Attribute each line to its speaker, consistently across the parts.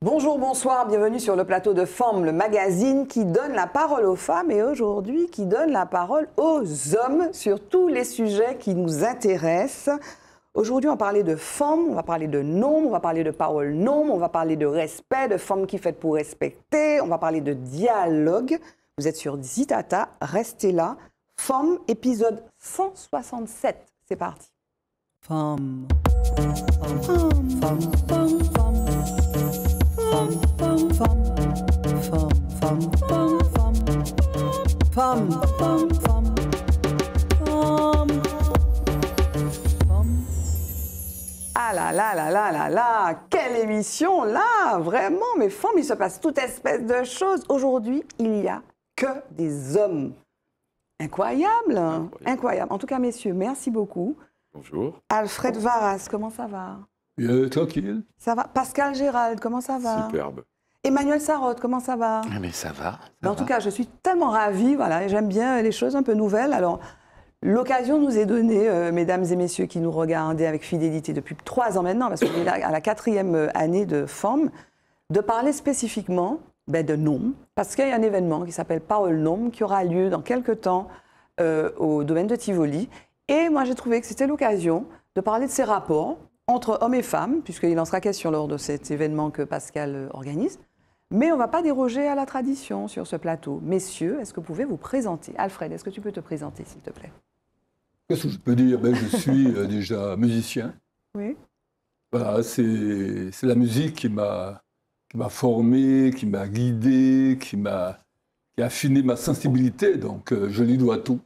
Speaker 1: Bonjour, bonsoir, bienvenue sur le plateau de Forme, le magazine qui donne la parole aux femmes et aujourd'hui qui donne la parole aux hommes sur tous les sujets qui nous intéressent. Aujourd'hui, on va parler de forme, on va parler de nombre, on va parler de parole nombre, on va parler de respect, de forme qui fait pour respecter, on va parler de dialogue. Vous êtes sur Zitata, restez là. Femme, épisode 167. C'est parti. Femme. Femme. Femme. Femme. Ah là là là là là là, quelle émission là, vraiment, mais femmes, il se passe toute espèce de choses. Aujourd'hui, il n'y a que des hommes. Incroyable, hein. incroyable, incroyable. En tout cas, messieurs, merci beaucoup. Bonjour. Alfred Varas, comment ça va tranquille. Ça va. Pascal Gérald, comment ça va Superbe. Emmanuel Sarotte, comment ça va ah, Mais ça va. Ben, en tout cas, je suis tellement ravie. Voilà, j'aime bien les choses un peu nouvelles. Alors, l'occasion nous est donnée, euh, mesdames et messieurs qui nous regardaient avec fidélité depuis trois ans maintenant, parce qu'on est à la quatrième euh, année de forme, de parler spécifiquement ben, de NOM, parce qu'il y a un événement qui s'appelle Parole NOM, qui aura lieu dans quelques temps euh, au domaine de Tivoli. Et moi, j'ai trouvé que c'était l'occasion de parler de ces rapports entre hommes et femmes, puisqu'il en sera question lors de cet événement que Pascal euh, organise. Mais on ne va pas déroger à la tradition sur ce plateau. Messieurs, est-ce que vous pouvez vous présenter Alfred, est-ce que tu peux te présenter, s'il te plaît
Speaker 2: Qu'est-ce que je peux dire ben, Je suis euh, déjà musicien. Oui. c'est la musique qui m'a formé, qui m'a guidé, qui m'a affiné ma sensibilité. Donc, euh, je lui dois tout.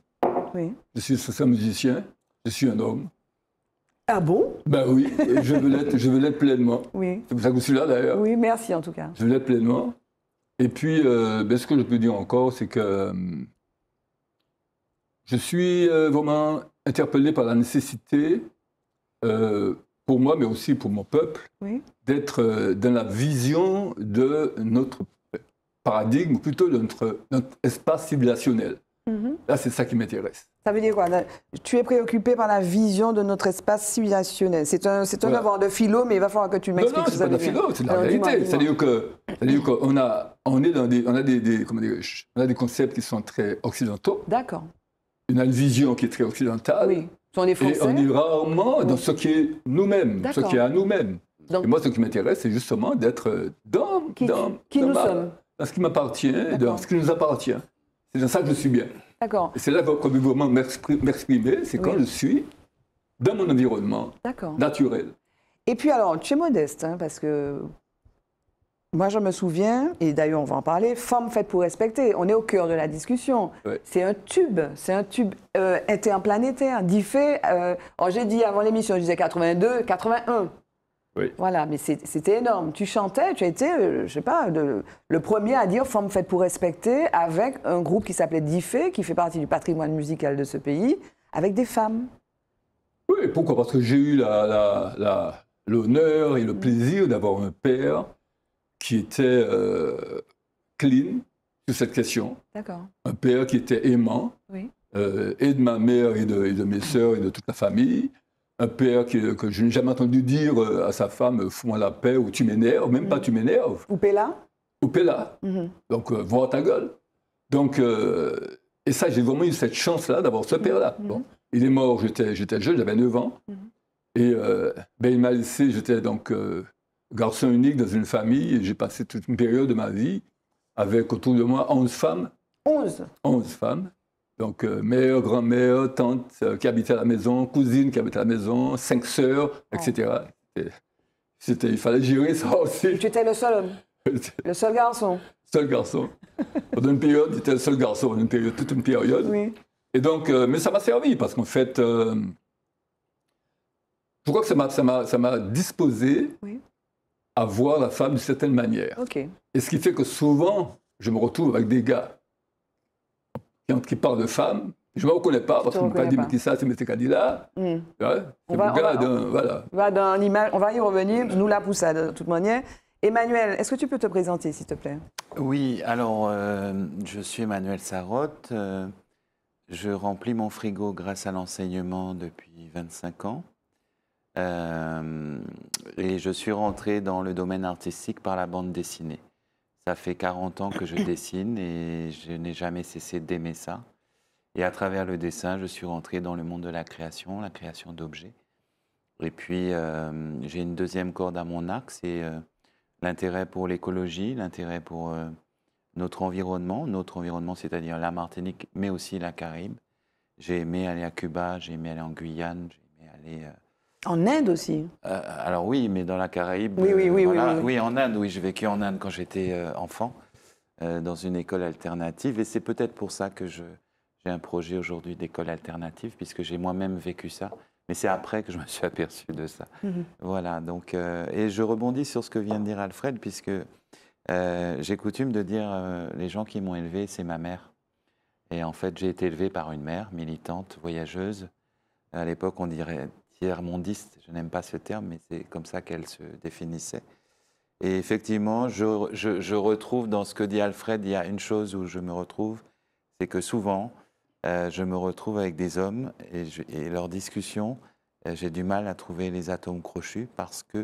Speaker 2: Oui. Je suis un musicien, je suis un homme, ah bon Ben oui, je veux l'être je pleinement. Oui. C'est pour ça que je suis là
Speaker 1: d'ailleurs. Oui, merci en tout cas. Je l'être
Speaker 2: pleinement. Et puis, euh, ben, ce que je peux dire encore, c'est que euh, je suis euh, vraiment interpellé par la nécessité, pour moi, mais aussi pour mon peuple, d'être dans la vision de notre paradigme, plutôt de notre, notre espace civilisationnel. Mhm. Là, c'est ça qui m'intéresse.
Speaker 1: Ça veut dire quoi Tu es préoccupé par la vision de notre espace civilisationnel. C'est un, c'est de philo, mais il va falloir que tu m'expliques. Non, non, c'est pas de philo, c'est la réalité. C'est-à-dire que,
Speaker 2: dire qu'on a, on est dans des, on a des, des on a des concepts qui sont très occidentaux. D'accord. On a une vision qui est très occidentale. Oui.
Speaker 1: On est français. Et on est rarement dans
Speaker 2: ce qui est nous-mêmes, ce qui est à nous-mêmes. et moi, ce qui m'intéresse, c'est justement d'être euh, dans, qui, nous sommes, dans ce qui m'appartient, dans ce qui nous appartient. C'est dans ça que je suis bien. D'accord. C'est là que le vraiment m'exprimer, c'est quand je suis dans mon environnement naturel.
Speaker 1: Et puis alors, tu es modeste, hein, parce que moi, je me souviens, et d'ailleurs, on va en parler, Femme faite pour respecter. On est au cœur de la discussion. C'est un tube, c'est un tube euh, interplanétaire, diffé. Euh, oh, j'ai dit avant l'émission, je disais 82, 81. Voilà, mais c'était énorme. Tu chantais, tu étais, euh, je sais pas, le premier à dire Forme faite pour respecter avec un groupe qui s'appelait Diffé, qui fait partie du patrimoine musical de ce pays, avec des femmes.
Speaker 2: Oui, pourquoi Parce que j'ai eu l'honneur et le mm. plaisir d'avoir un père qui était euh, clean sur cette question. D'accord. Un père qui était aimant, euh, et de ma mère et de, mes sœurs et de toute la famille un père que, je n'ai jamais entendu dire euh, à sa femme Fous-moi la paix ou tu m'énerves, même pas mm. tu m'énerves. Ou là Ou Pella. Mm-hmm. Donc, euh, ta gueule. Donc, euh, et ça, j'ai vraiment eu cette chance-là d'avoir ce mm-hmm. père-là. Mm-hmm. Bon, il est mort, j'étais jeune, j'avais 9 ans. Et euh, ben, il m'a laissé, j'étais donc garçon unique dans une famille, j'ai passé toute une période de ma vie avec autour de moi 11 femmes. 11 11 femmes. Donc, euh, mère, grand-mère, tante euh, qui habitait à la maison, cousine qui habitait à la maison, cinq sœurs, etc. Oh. c'était, il fallait gérer ça
Speaker 1: aussi. Tu étais le seul homme Le seul garçon
Speaker 2: Seul garçon. Pendant une période, étais le seul garçon, une toute une période. Oui. Et donc, euh, mais ça m'a servi parce qu'en fait, je crois que ça m'a, ça m'a, ça m'a disposé à voir la femme d'une certaine manière. Et ce qui fait que souvent, je me retrouve avec des gars qui parle de femmes, je ne connais pas parce qu'on ne pas dire qui ça, c'est M. Kadila. on, va, voilà.
Speaker 1: on va y revenir. Nous la poussade, de toute manière. Emmanuel, est-ce que tu peux te présenter, s'il te plaît
Speaker 3: Oui, alors, euh, je suis Emmanuel Sarotte. Euh, je remplis mon frigo grâce à l'enseignement depuis 25 ans. Euh, et je suis rentré dans le domaine artistique par la bande dessinée. Ça fait 40 ans que je dessine et je n'ai jamais cessé d'aimer ça. Et à travers le dessin, je suis rentré dans le monde de la création, la création d'objets. Et puis, euh, j'ai une deuxième corde à mon arc, c'est euh, l'intérêt pour l'écologie, l'intérêt pour euh, notre environnement, notre environnement, c'est-à-dire la Martinique, mais aussi la Caraïbe. J'ai aimé aller à Cuba, j'ai aimé aller en Guyane, j'ai aimé aller
Speaker 1: en Inde aussi
Speaker 3: euh, Alors oui, mais dans la Caraïbe. Oui, oui, euh, oui, oui, en Inde, oui. J'ai vécu en Inde quand j'étais euh, enfant, dans une école alternative. Et c'est peut-être pour ça que j'ai un projet aujourd'hui d'école alternative, puisque j'ai moi-même vécu ça. Mais c'est après que je me suis aperçu de ça. Mhm. Voilà, donc. et je rebondis sur ce que vient de dire Alfred, puisque j'ai coutume de dire les gens qui m'ont élevé, c'est ma mère. Et en fait, j'ai été élevé par une mère militante, voyageuse. À l'époque, on dirait mondiste je n'aime pas ce terme, mais c'est comme ça qu'elle se définissait. Et effectivement, je, retrouve dans ce que dit Alfred, il y a une chose où je me retrouve, c'est que souvent, euh, je me retrouve avec des hommes et, et leurs discussions, euh, j'ai du mal à trouver les atomes crochus parce que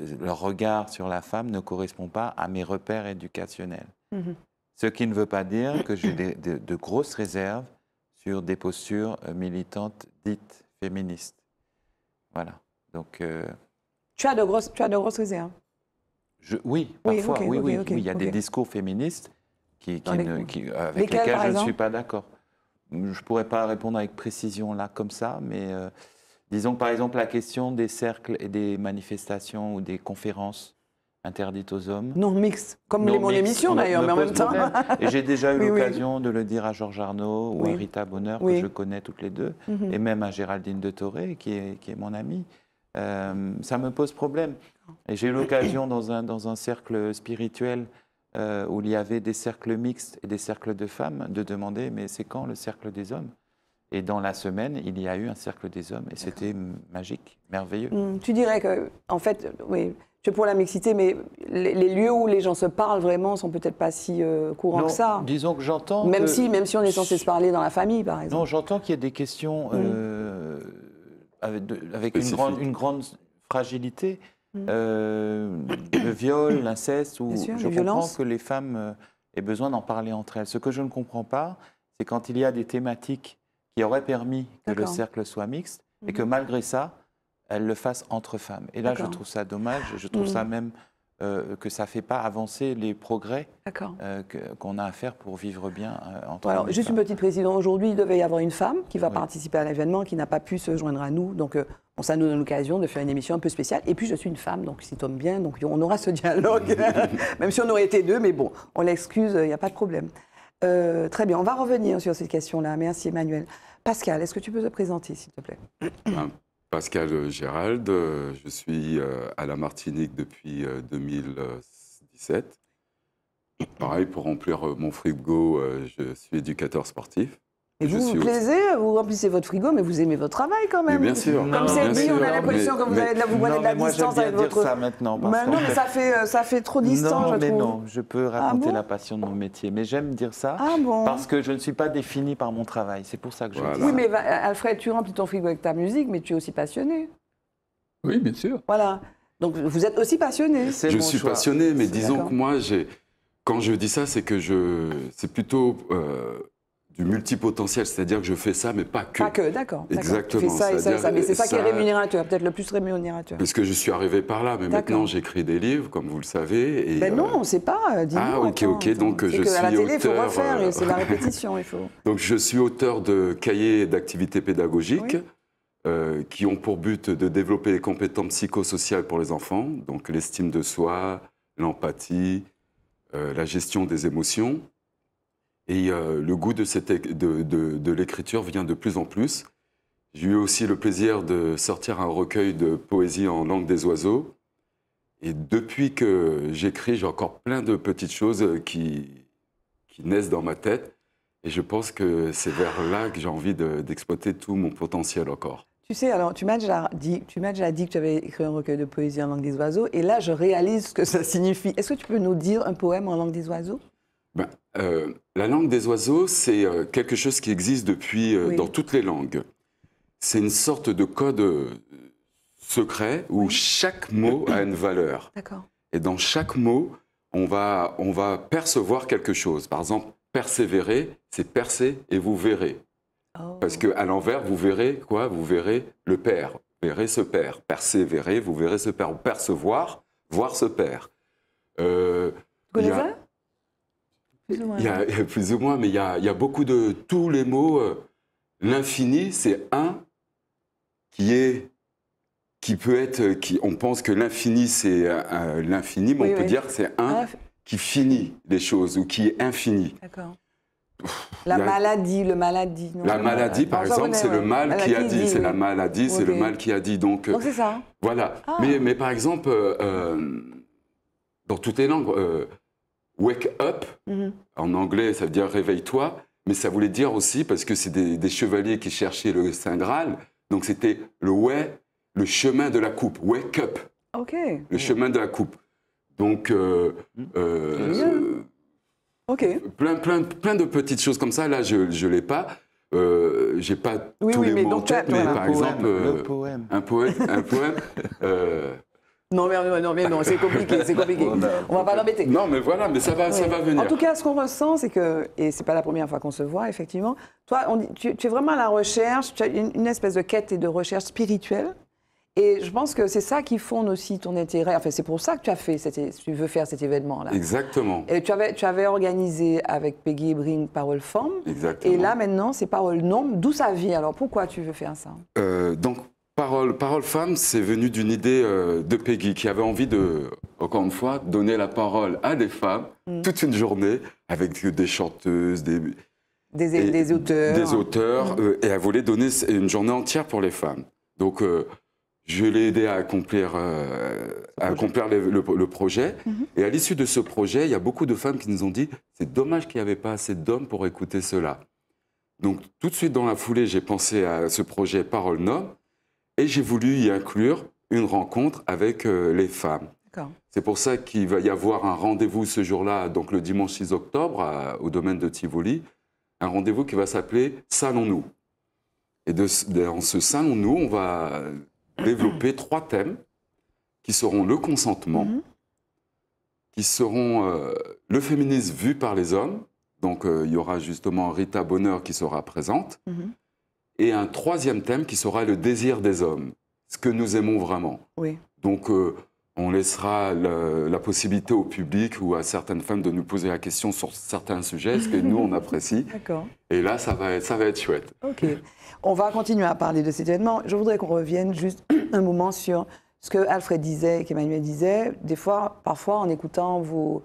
Speaker 3: euh, leur regard sur la femme ne correspond pas à mes repères éducationnels. Mhm. Ce qui ne veut pas dire que j'ai de grosses réserves sur des postures militantes dites féministes. Voilà. Donc. Euh,
Speaker 1: tu as de grosses, tu as de grosses réserves.
Speaker 3: Hein. oui, parfois, oui, oui, Il y a des discours féministes qui, qui, avec lesquels, je ne suis pas d'accord. Je ne pourrais pas répondre avec précision là comme ça, mais euh, disons disons par exemple la question des cercles et des manifestations ou des conférences interdite aux hommes. Non mixte, comme mon émission d'ailleurs, mais en même temps. et j'ai déjà eu l'occasion de le dire à Georges Arnaud ou Rita Bonheur, que je connais toutes les deux, mhm. et même à Géraldine de Toré, qui est, qui est mon amie. Euh, ça me pose problème. Et j'ai eu l'occasion dans un, dans un cercle spirituel euh, où il y avait des cercles mixtes et des cercles de femmes, de demander, mais c'est quand le cercle des hommes et dans la semaine, il y a eu un cercle des hommes et c'était magique, merveilleux. Hmm,
Speaker 1: tu dirais que, en fait, oui, je pour la mixité, mais les, lieux où les gens se parlent vraiment sont peut-être pas si euh, courants que ça.
Speaker 3: Disons que j'entends. Même, si, même si on
Speaker 1: est censé se parler dans la famille, par exemple.
Speaker 3: Non, j'entends qu'il y a des questions mm. euh, avec, une, grande, fragilité. Mm. Euh, le viol, l'inceste, ou je comprends que les femmes aient besoin d'en parler entre elles. Ce que je ne comprends pas, c'est quand il y a des thématiques qui auraient permis que le cercle soit mixte et que mm. malgré ça, elle le fasse entre femmes. Et là, je trouve ça dommage. Je trouve ça mm. même euh, que ça ne fait pas avancer les progrès euh, qu'on a à faire pour vivre bien euh, entre
Speaker 1: Alors, Juste une petite précision. Aujourd'hui, il devait y avoir une femme qui va participer à l'événement, qui n'a pas pu se joindre à nous. Donc, ça nous donne l'occasion de faire une émission un peu spéciale. Et puis, je suis une femme, donc c'est tombe bien. Donc, on aura ce dialogue, même si on aurait été deux. Mais bon, on l'excuse, il n'y a pas de problème. très bien, on va revenir sur cette question-là. Merci Emmanuel. Pascal, est-ce que tu peux te présenter, s'il te plaît
Speaker 4: Pascal Gérald, euh, je suis euh, à la Martinique depuis 2017. Euh, Pareil, pour remplir mon frigo, je suis éducateur sportif. Et vous vous plaisez,
Speaker 1: vous remplissez votre frigo, mais vous aimez votre travail quand même. bien sûr. Comme c'est dit, on a l'impression que vous, de la, vous prenez de la moi distance avec votre. Ça maintenant, bah non, ça fait, euh, ça fait trop distant. Non, je trouve. non,
Speaker 3: je peux raconter ah la passion de mon métier, mais j'aime dire ça ah bon parce que je ne suis pas défini par mon travail. C'est pour ça que je. oui,
Speaker 1: mais Alfred, tu remplis ton frigo avec ta musique, mais tu es aussi passionné. Oui, bien sûr. Voilà. Donc vous êtes aussi passionné. je suis passionné, mais disons que
Speaker 4: moi, quand je dis ça, c'est que je, c'est plutôt. Euh, du multipotentiel, c'est-à-dire que je fais ça, mais pas que. Pas
Speaker 1: que, d'accord. Exactement. Tu fais ça et ça et ça, mais c'est ça, qui est rémunérateur, peut-être le plus rémunérateur.
Speaker 4: Parce que je suis arrivé par là, mais maintenant j'écris des livres, comme vous le savez. Et ben non,
Speaker 1: on euh, ne sait pas, euh, Ah,
Speaker 4: ok, ok, donc je suis auteur. c'est la répétition, il faut. donc je suis auteur de cahiers d'activités pédagogiques. Euh, qui ont pour but de développer les compétences psychosociales pour les enfants, donc l'estime de soi, l'empathie, la gestion des émotions. Et euh, le goût de, cette, de, l'écriture vient de plus en plus. J'ai eu aussi le plaisir de sortir un recueil de poésie en langue des oiseaux. Et depuis que j'écris, j'ai encore plein de petites choses euh, qui, qui naissent dans ma tête. Et je pense que c'est vers là que j'ai envie d'exploiter tout mon potentiel encore.
Speaker 1: Tu sais, alors tu m'as déjà dit, tu dit que tu avais écrit un recueil de poésie en langue des oiseaux, et là je réalise ce que ça signifie. Est-ce que tu peux nous dire un poème en langue des oiseaux
Speaker 4: ben, euh, la langue des oiseaux, c'est euh, quelque chose qui existe depuis euh, dans toutes les langues. C'est une sorte de code euh, secret où chaque mot a une valeur. Et dans chaque mot, on va, on va percevoir quelque chose. Par exemple, persévérer, c'est percer et vous verrez. Oh. Parce qu'à l'envers, vous verrez quoi Vous verrez le père, vous verrez ce père. Persévérer, vous verrez ce père. Ou percevoir, voir ce père. Euh, plus ou moins. Il y a, plus ou moins, mais il y, a, beaucoup de. Tous les mots. Euh, l'infini, c'est un qui est qui peut être, euh, qui, on pense que l'infini c'est euh, l'infini, mais on peut dire que c'est un ah, qui finit les choses ou qui est infini.
Speaker 1: D'accord. La, maladie, le maladie. la maladie, par exemple, c'est le mal qui a dit. C'est la maladie, c'est le mal
Speaker 4: qui a dit. Donc, oh, c'est ça. Voilà. Ah. Mais, mais, par exemple, dans toutes les langues, wake up, mm-hmm. en anglais ça veut dire réveille-toi, mais ça voulait dire aussi, parce que c'est des, chevaliers qui cherchaient le Saint Graal, donc c'était le way, le chemin de la coupe, wake up. Ok. Le chemin de la coupe. Donc, euh, mm. euh, plein, plein, plein de petites choses comme ça. Là, je ne l'ai pas. Euh, j'ai pas oui, tous les mais mots mais par exemple, un euh, poème, un poème, un poème
Speaker 1: Non, mais non, mais non, c'est compliqué, c'est compliqué. on va pas l'embêter. Non, mais voilà, mais ça va, venir. En tout cas, ce qu'on ressent, c'est que, et c'est pas la première fois qu'on se voit, effectivement, toi, tu, es vraiment à la recherche, tu as une, espèce de quête et de recherche spirituelle. Et je pense que c'est ça qui fonde aussi ton intérêt. Enfin, c'est pour ça que tu as fait, tu veux faire cet événement-là.
Speaker 4: Exactement.
Speaker 1: Et tu avais, tu avais organisé avec Peggy Bring Parole Forme. Et là, maintenant, c'est Parole Nombre. D'où ça vient Alors, pourquoi tu veux faire ça
Speaker 4: euh, Donc, Parole, Parole Femme, c'est venu d'une idée euh, de Peggy qui avait envie de, encore une fois, donner la parole à des femmes mm. toute une journée avec des chanteuses, des, auteurs. Mm. Euh, et elle voulait donner une journée entière pour les femmes. Donc, euh, je l'ai aidé à accomplir, le, projet. Mm-hmm. Et à l'issue de ce projet, il y a beaucoup de femmes qui nous ont dit c'est dommage qu'il n'y avait pas assez d'hommes pour écouter cela. Donc, tout de suite dans la foulée, j'ai pensé à ce projet Parole Nomme et j'ai voulu y inclure une rencontre avec euh, les femmes. C'est pour ça qu'il va y avoir un rendez-vous ce jour-là, donc le dimanche 6 octobre, au domaine de Tivoli, un rendez-vous qui va s'appeler Salons-nous. Et de, ce salon nous on va développer trois thèmes qui seront le consentement, mhm. qui seront euh, le féminisme vu par les hommes. Donc euh, il y aura justement Rita Bonheur qui sera présente. Mhm et un troisième thème qui sera le désir des hommes, ce que nous aimons vraiment. Oui. Donc euh, on laissera la possibilité au public ou à certaines femmes de nous poser la question sur certains sujets, ce que nous on apprécie. Et là, ça va, être, ça va être chouette.
Speaker 1: Ok. On va continuer à parler de cet événement. Je voudrais qu'on revienne juste un moment sur ce que Alfred disait, qu'Emmanuel disait. Des fois, parfois, en écoutant vos,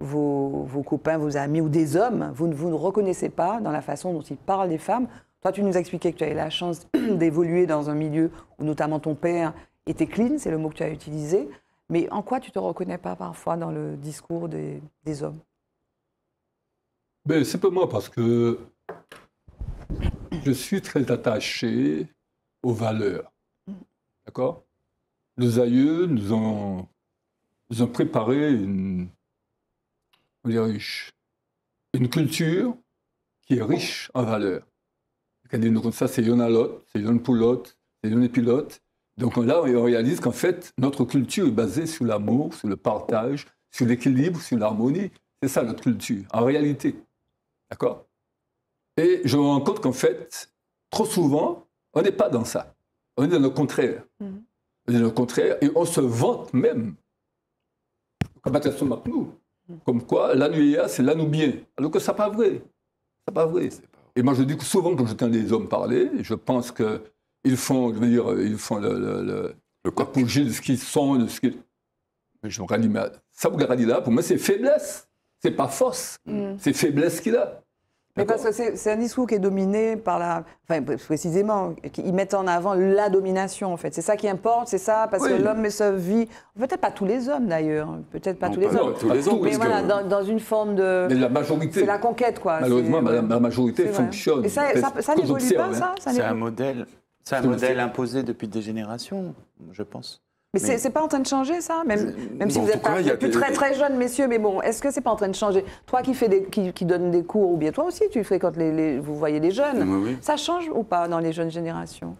Speaker 1: vos, vos copains, vos amis ou des hommes, vous ne vous ne reconnaissez pas dans la façon dont ils parlent des femmes toi, tu nous expliquais que tu avais la chance d'évoluer dans un milieu où notamment ton père était clean, c'est le mot que tu as utilisé. Mais en quoi tu te reconnais pas parfois dans le discours des, des hommes
Speaker 2: ben, moi parce que je suis très attaché aux valeurs. D'accord Nos aïeux nous ont, nous ont préparé une, une culture qui est riche en valeurs. Quand ils nous ça, c'est Yonalot, c'est Yonpoulot, c'est Yonépilot. Donc là, on réalise qu'en fait, notre culture est basée sur l'amour, sur le partage, sur l'équilibre, sur l'harmonie. C'est ça notre culture, en réalité. D'accord Et je me rends compte qu'en fait, trop souvent, on n'est pas dans ça. On est dans le contraire. Mm-hmm. On est dans le contraire et on se vante même. Comme mm-hmm. quoi, l'annuia, c'est bien, Alors que ce n'est pas vrai. Ce n'est pas vrai. Et moi, je dis souvent, quand j'entends des hommes parler, je pense qu'ils font, je veux dire, ils font le, le, de ce qu'ils sont, de ce qu'ils. Mais je me ça, vous là, pour moi, c'est faiblesse. C'est pas force. Mm. C'est faiblesse qu'il a.
Speaker 1: Mais parce que c'est un discours qui est dominé par la. Enfin, précisément, ils mettent en avant la domination, en fait. C'est ça qui importe, c'est ça, parce que l'homme met sa vie, Peut-être pas tous les hommes, d'ailleurs. Hein, peut-être pas tous les hommes. Mais voilà, dans, une forme de. Mais la majorité. C'est la conquête, quoi. Malheureusement, la,
Speaker 3: majorité fonctionne. ça, n'évolue pas, hein ça, ça C'est un modèle. C'est un modèle imposé depuis des
Speaker 1: générations, je pense. Mais, ce c'est pas en train de changer, ça Même, euh, même si vous êtes pas, plus très très jeune, messieurs, mais bon, est-ce que c'est pas en train de changer Toi qui, fais des, qui, qui donne des cours, ou bien toi aussi, tu fréquentes les, les vous voyez les jeunes, ça change ou pas dans les jeunes générations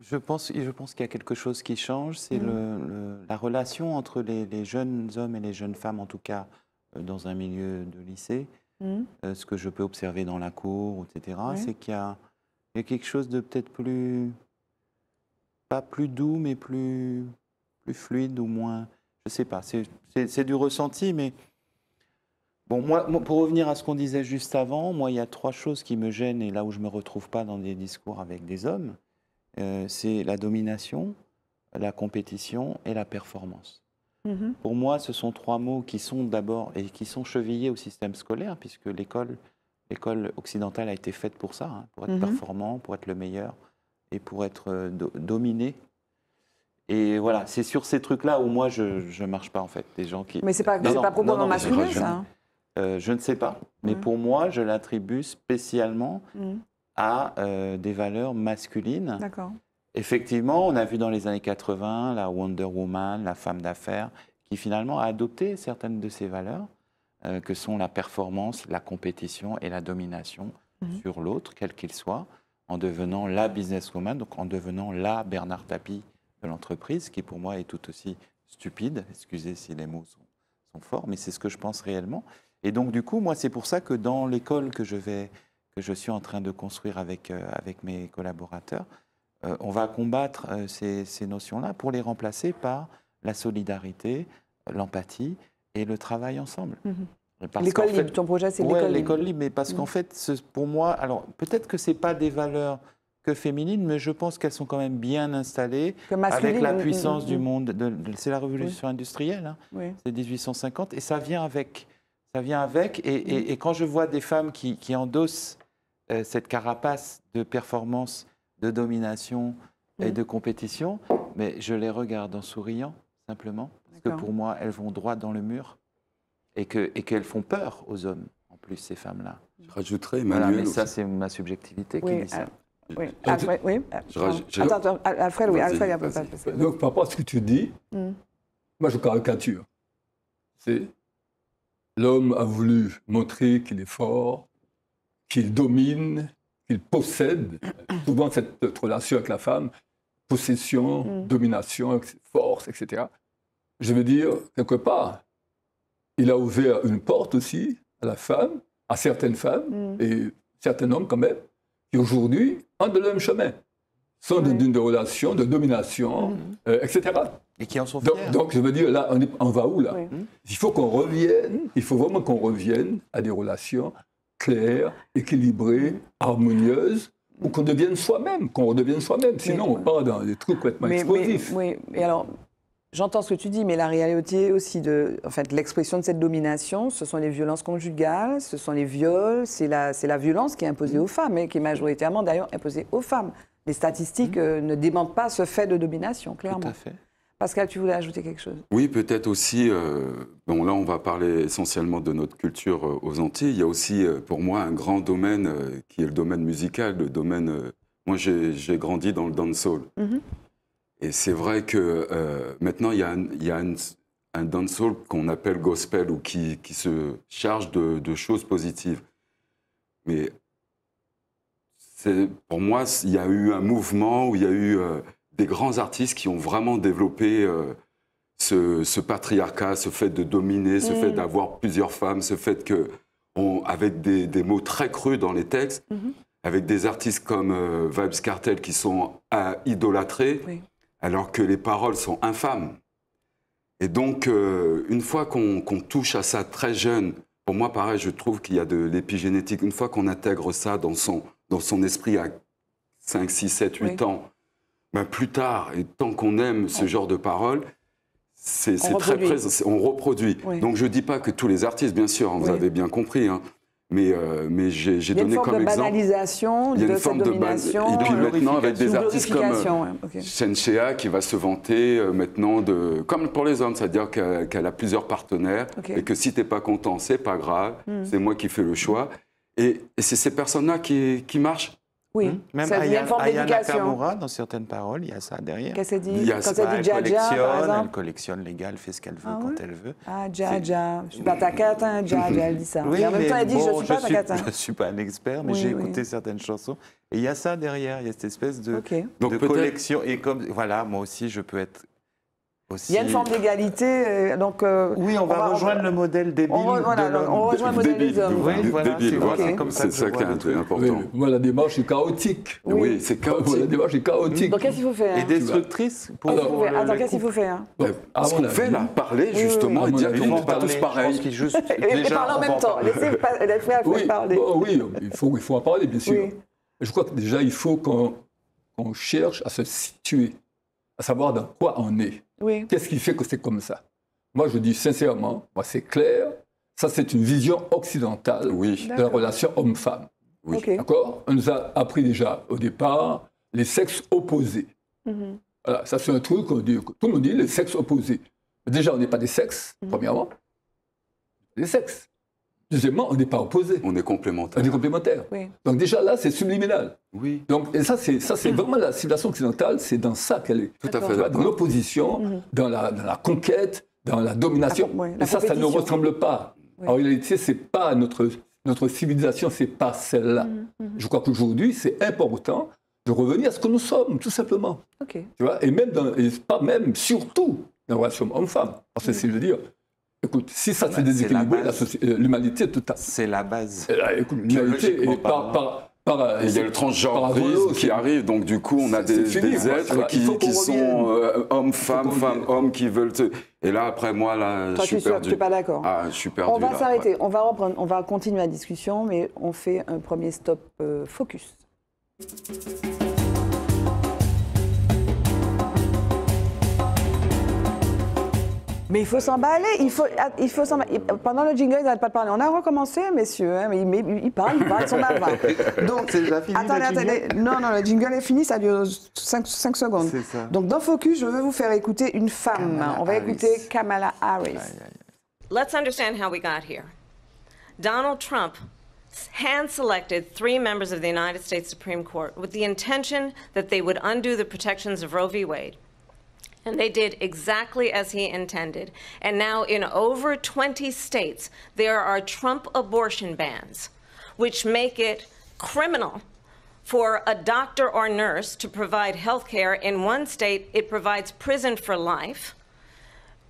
Speaker 3: je pense, je pense qu'il y a quelque chose qui change, c'est mm. le, la relation entre les, jeunes hommes et les jeunes femmes, en tout cas euh, dans un milieu de lycée. Mm. Euh, ce que je peux observer dans la cour, etc., c'est qu'il y, y a, quelque chose de peut-être plus, pas plus doux, mais plus, plus fluide ou moins. Je ne sais pas, c'est du ressenti, mais. Bon, moi, pour revenir à ce qu'on disait juste avant, moi, il y a trois choses qui me gênent et là où je ne me retrouve pas dans des discours avec des hommes. Euh, c'est la domination, la compétition et la performance. Mm-hmm. Pour moi, ce sont trois mots qui sont d'abord et qui sont chevillés au système scolaire, puisque l'école, l'école occidentale a été faite pour ça, hein, pour être mm-hmm. performant, pour être le meilleur et pour être euh, dominé et voilà, c'est sur ces trucs-là où moi, je ne marche pas, en fait. Des gens qui... Mais ce n'est pas, propre dans ma ça hein. euh, Je ne sais pas. Mais mm. pour moi, je l'attribue spécialement mm. à euh, des valeurs masculines. D'accord. Effectivement, on a vu dans les années 80 la Wonder Woman, la femme d'affaires, qui finalement a adopté certaines de ces valeurs, euh, que sont la performance, la compétition et la domination mm. sur l'autre, quel qu'il soit, en devenant la businesswoman, donc en devenant la Bernard Tapie l'entreprise, qui pour moi est tout aussi stupide. Excusez si les mots sont, forts, mais c'est ce que je pense réellement. Et donc, du coup, moi, c'est pour ça que dans l'école que je vais, que je suis en train de construire avec, euh, avec mes collaborateurs, euh, on va combattre euh, ces, ces notions-là pour les remplacer par la solidarité, l'empathie et le travail ensemble. Mhm. L'école libre, ton projet, c'est l'école libre. l'école libre, mais parce qu'en mhm. fait, pour moi, alors peut-être que ce n'est pas des valeurs que féminines, mais je pense qu'elles sont quand même bien installées
Speaker 1: avec la mm, puissance mm, du mm.
Speaker 3: monde. c'est la révolution industrielle, hein. c'est 1850, et ça vient avec. Ça vient avec, et, quand je vois des femmes qui, endossent euh, cette carapace de performance, de domination et de compétition, mais je les regarde en souriant, simplement, parce que pour moi, elles vont droit dans le mur et qu'elles et qu'elles font peur aux hommes, en plus, ces femmes-là. Je rajouterais, Emmanuel. mais ça, c'est ma subjectivité qui dit ça. Euh, oui, Alfred, oui. Attends,
Speaker 1: Alfred, oui,
Speaker 2: Donc, par rapport à ce que tu dis, mm. moi, je caricature. C'est l'homme a voulu montrer qu'il est fort, qu'il domine, qu'il possède. Souvent, cette relation avec la femme, possession, mm. domination, force, etc. Je veux dire, quelque part, il a ouvert une porte aussi à la femme, à certaines femmes mm. et certains hommes quand même, aujourd'hui est dans le même chemin, sont ouais. d'une relation de domination, mhm. euh, etc. Et qui en sont donc, donc, je veux dire, là, on, est, va où, là hmm. Il faut qu'on revienne, il faut vraiment qu'on revienne à des relations claires, équilibrées, harmonieuses, ou qu'on devienne soi-même, qu'on redevienne soi-même. Sinon, on part dans des trucs complètement explosifs.
Speaker 1: Mais, oui, et alors, J'entends ce que tu dis, mais la réalité aussi de, en fait, l'expression de cette domination, ce sont les violences conjugales, ce sont les viols, c'est la, c'est la violence qui est imposée aux femmes et qui est majoritairement d'ailleurs imposée aux femmes. Les statistiques mmh. euh, ne démentent pas ce fait de domination, clairement. Tout à fait. Pascal, tu voulais ajouter quelque chose
Speaker 4: Oui, peut-être aussi, euh, bon là on va parler essentiellement de notre culture euh, aux Antilles, il y a aussi pour moi un grand domaine qui est le domaine musical, le domaine... moi j'ai grandi dans le dancehall. Mm et c'est vrai que euh, maintenant, il y a, un, dancehall qu'on appelle gospel ou qui, se charge de, choses positives. Mais pour moi, il y a eu un mouvement où il y a eu euh, des grands artistes qui ont vraiment développé euh, ce, patriarcat, ce fait de dominer, ce fait mm. d'avoir plusieurs femmes, ce fait que, avec des, mots très crus dans les textes, mm-hmm. avec des artistes comme Vibes Cartel qui sont à idolâtrés alors que les paroles sont infâmes. Et donc, euh, une fois qu'on touche à ça très jeune, pour moi, pareil, je trouve qu'il y a de l'épigénétique. Une fois qu'on intègre ça dans son, dans son esprit à 5, 6, 7, 8 ans, ben plus tard, et tant qu'on aime ce genre de paroles, c'est très présent, on reproduit. Donc je ne dis pas que tous les artistes, bien sûr, hein, vous avez bien compris, hein, mais, euh, mais j'ai donné comme exemple.
Speaker 1: Banalisation, il y a une de forme de banalisation. Et puis euh, maintenant, avec des artistes comme
Speaker 4: euh, qui va se vanter euh, maintenant de. Comme pour les hommes, c'est-à-dire qu'elle a plusieurs partenaires et que si tu n'es pas content, c'est pas grave, hmm. c'est moi qui fais le choix. Et, et c'est ces personnes-là
Speaker 3: qui, qui marchent oui, hmm? même ça une forme d'éducation. dans certaines paroles, il y a ça derrière. Qu'est-ce qu'elle dit Quand elle dit dja, par exemple Elle collectionne les gars, elle fait ce qu'elle veut ah quand elle veut.
Speaker 1: Ah, Jaja, je suis pas ta catin, hein, Jaja, elle dit ça. Oui, en même temps, elle dit bon, je suis pas ta hein.
Speaker 3: Je suis pas un expert, mais j'ai écouté certaines chansons. Et il y a ça derrière, il y a cette espèce de, collection. Et comme, voilà, moi aussi, je peux être il y a une forme
Speaker 1: d'égalité, euh, donc euh, oui, on, va, rejoindre le modèle débile. On, on rejoint le modèle des
Speaker 4: hommes. c'est ça, qui est
Speaker 3: important. Oui,
Speaker 2: moi, la démarche est chaotique. Oui, c'est chaotique. la démarche est chaotique. Donc
Speaker 1: qu'est-ce qu'il faut faire hein Et
Speaker 2: destructrice pour. Alors, attends, qu'est-ce qu'il faut faire hein qu'on fait parler justement et dire qu'on pas tous pareils.
Speaker 1: Et parler en même temps.
Speaker 2: Laissez parler. Oui, il faut, il faut en parler, bien sûr. Je crois que déjà, il faut qu'on cherche à se situer à savoir dans quoi on est. Oui. Qu'est-ce qui fait que c'est comme ça Moi, je dis sincèrement, moi, c'est clair, ça, c'est une vision occidentale de la relation homme-femme. Oui. D'accord On nous a appris déjà au départ les sexes opposés. Mhm. Voilà, ça, c'est un truc qu'on dit, que tout le monde dit les sexes opposés. Déjà, on n'est pas des sexes, mhm. premièrement. Des sexes. Deuxièmement, on n'est pas opposé. On est complémentaire. On est complémentaire. Donc déjà là, c'est subliminal. Oui. Donc et ça, c'est ça, c'est mm. vraiment la civilisation occidentale. C'est dans ça qu'elle est. Tout à fait. dans l'opposition, mm-hmm. dans, la, dans, la, conquête, dans la domination. Ah, et ça, ça ne ressemble pas. En réalité, c'est pas notre notre civilisation, c'est pas celle-là. Mm-hmm, mm-hmm. Je crois qu'aujourd'hui, c'est important de revenir à ce que nous sommes, tout simplement. ok Tu vois, et même pas même, surtout dans la relation homme-femme. Parce que mm. je veux dire, Écoute, si ça fait déséquilibré, euh, l'humanité tout à C'est la base. Euh, écoute, l'humanité par,
Speaker 4: euh, il y a le transgenre qui arrive, donc du coup, on a des, êtres qui, sont hommes, femmes, femmes, hommes qui veulent. Et là, après moi, là, Toi, je suis perdu. pas d'accord. Ah,
Speaker 1: je suis perdu. On va s'arrêter, on va reprendre, on va continuer la discussion, mais on fait un premier stop focus. Mais il faut s'emballer, il faut, ah, il faut Pendant le jingle, ils n'arrêtent pas de parler. On a recommencé, messieurs, hein, mais ils il parlent, ils parlent, ils sont
Speaker 3: Donc, c'est déjà fini. Attendez, attendez.
Speaker 1: Non, non, le jingle est fini, ça dure 5, 5 secondes. Ça. Donc, dans Focus, je veux vous faire écouter une femme. On va écouter Kamala Harris.
Speaker 5: Let's understand how we got here. Donald Trump hand selected three members of the United States Supreme Court with the intention that they would undo the protections of Roe v. Wade. And they did exactly as he intended. And now, in over 20 states, there are Trump abortion bans, which make it criminal for a doctor or nurse to provide health care. In one state, it provides prison for life.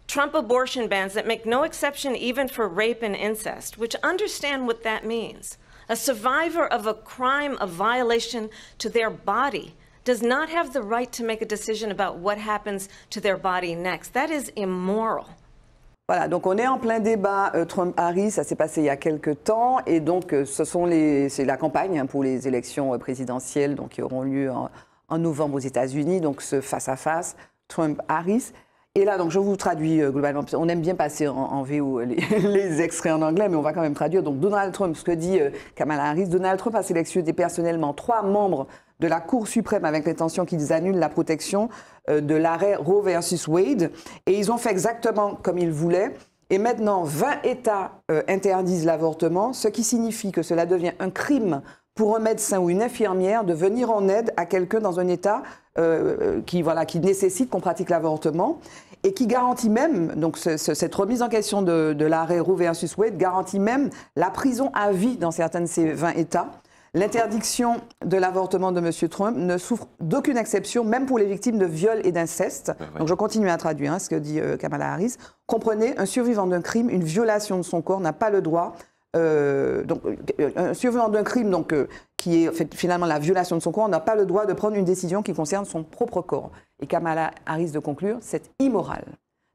Speaker 5: Trump abortion bans that make no exception even for rape and incest, which understand what that means. A survivor of a crime, a violation to their body, does not have the right to make a decision about what happens to their body next. That is immoral.
Speaker 1: Voilà, donc on est en plein débat euh, Trump-Harris, ça s'est passé il y a quelques temps, et donc euh, ce sont les, c'est la campagne hein, pour les élections euh, présidentielles donc, qui auront lieu en, novembre aux États-Unis, donc ce face-à-face Trump-Harris. Et là, donc je vous traduis globalement, on aime bien passer en, en ou les, les, extraits en anglais, mais on va quand même traduire. Donc Donald Trump, ce que dit Kamala Harris, Donald Trump a sélectionné personnellement trois membres de la Cour suprême avec l'intention qu'ils annulent la protection euh, de l'arrêt Roe versus Wade. Et ils ont fait exactement comme ils voulaient. Et maintenant, 20 États euh, interdisent l'avortement, ce qui signifie que cela devient un crime pour un médecin ou une infirmière de venir en aide à quelqu'un dans un État euh, qui, voilà, qui nécessite qu'on pratique l'avortement et qui garantit même, donc cette remise en question de, l'arrêt Roe versus Wade garantit même la prison à vie dans certains de ces 20 États. L'interdiction de l'avortement de M. Trump ne souffre d'aucune exception, même pour les victimes de viols et d'inceste. Ben donc je continue à traduire hein, ce que dit euh, Kamala Harris. Comprenez, un survivant d'un crime, une violation de son corps n'a pas le droit. Euh, donc, euh, un survivant d'un crime, qui est finalement la violation de son corps, n'a pas le droit de prendre une décision qui concerne son propre corps. Et Kamala Harris de conclure, c'est immoral.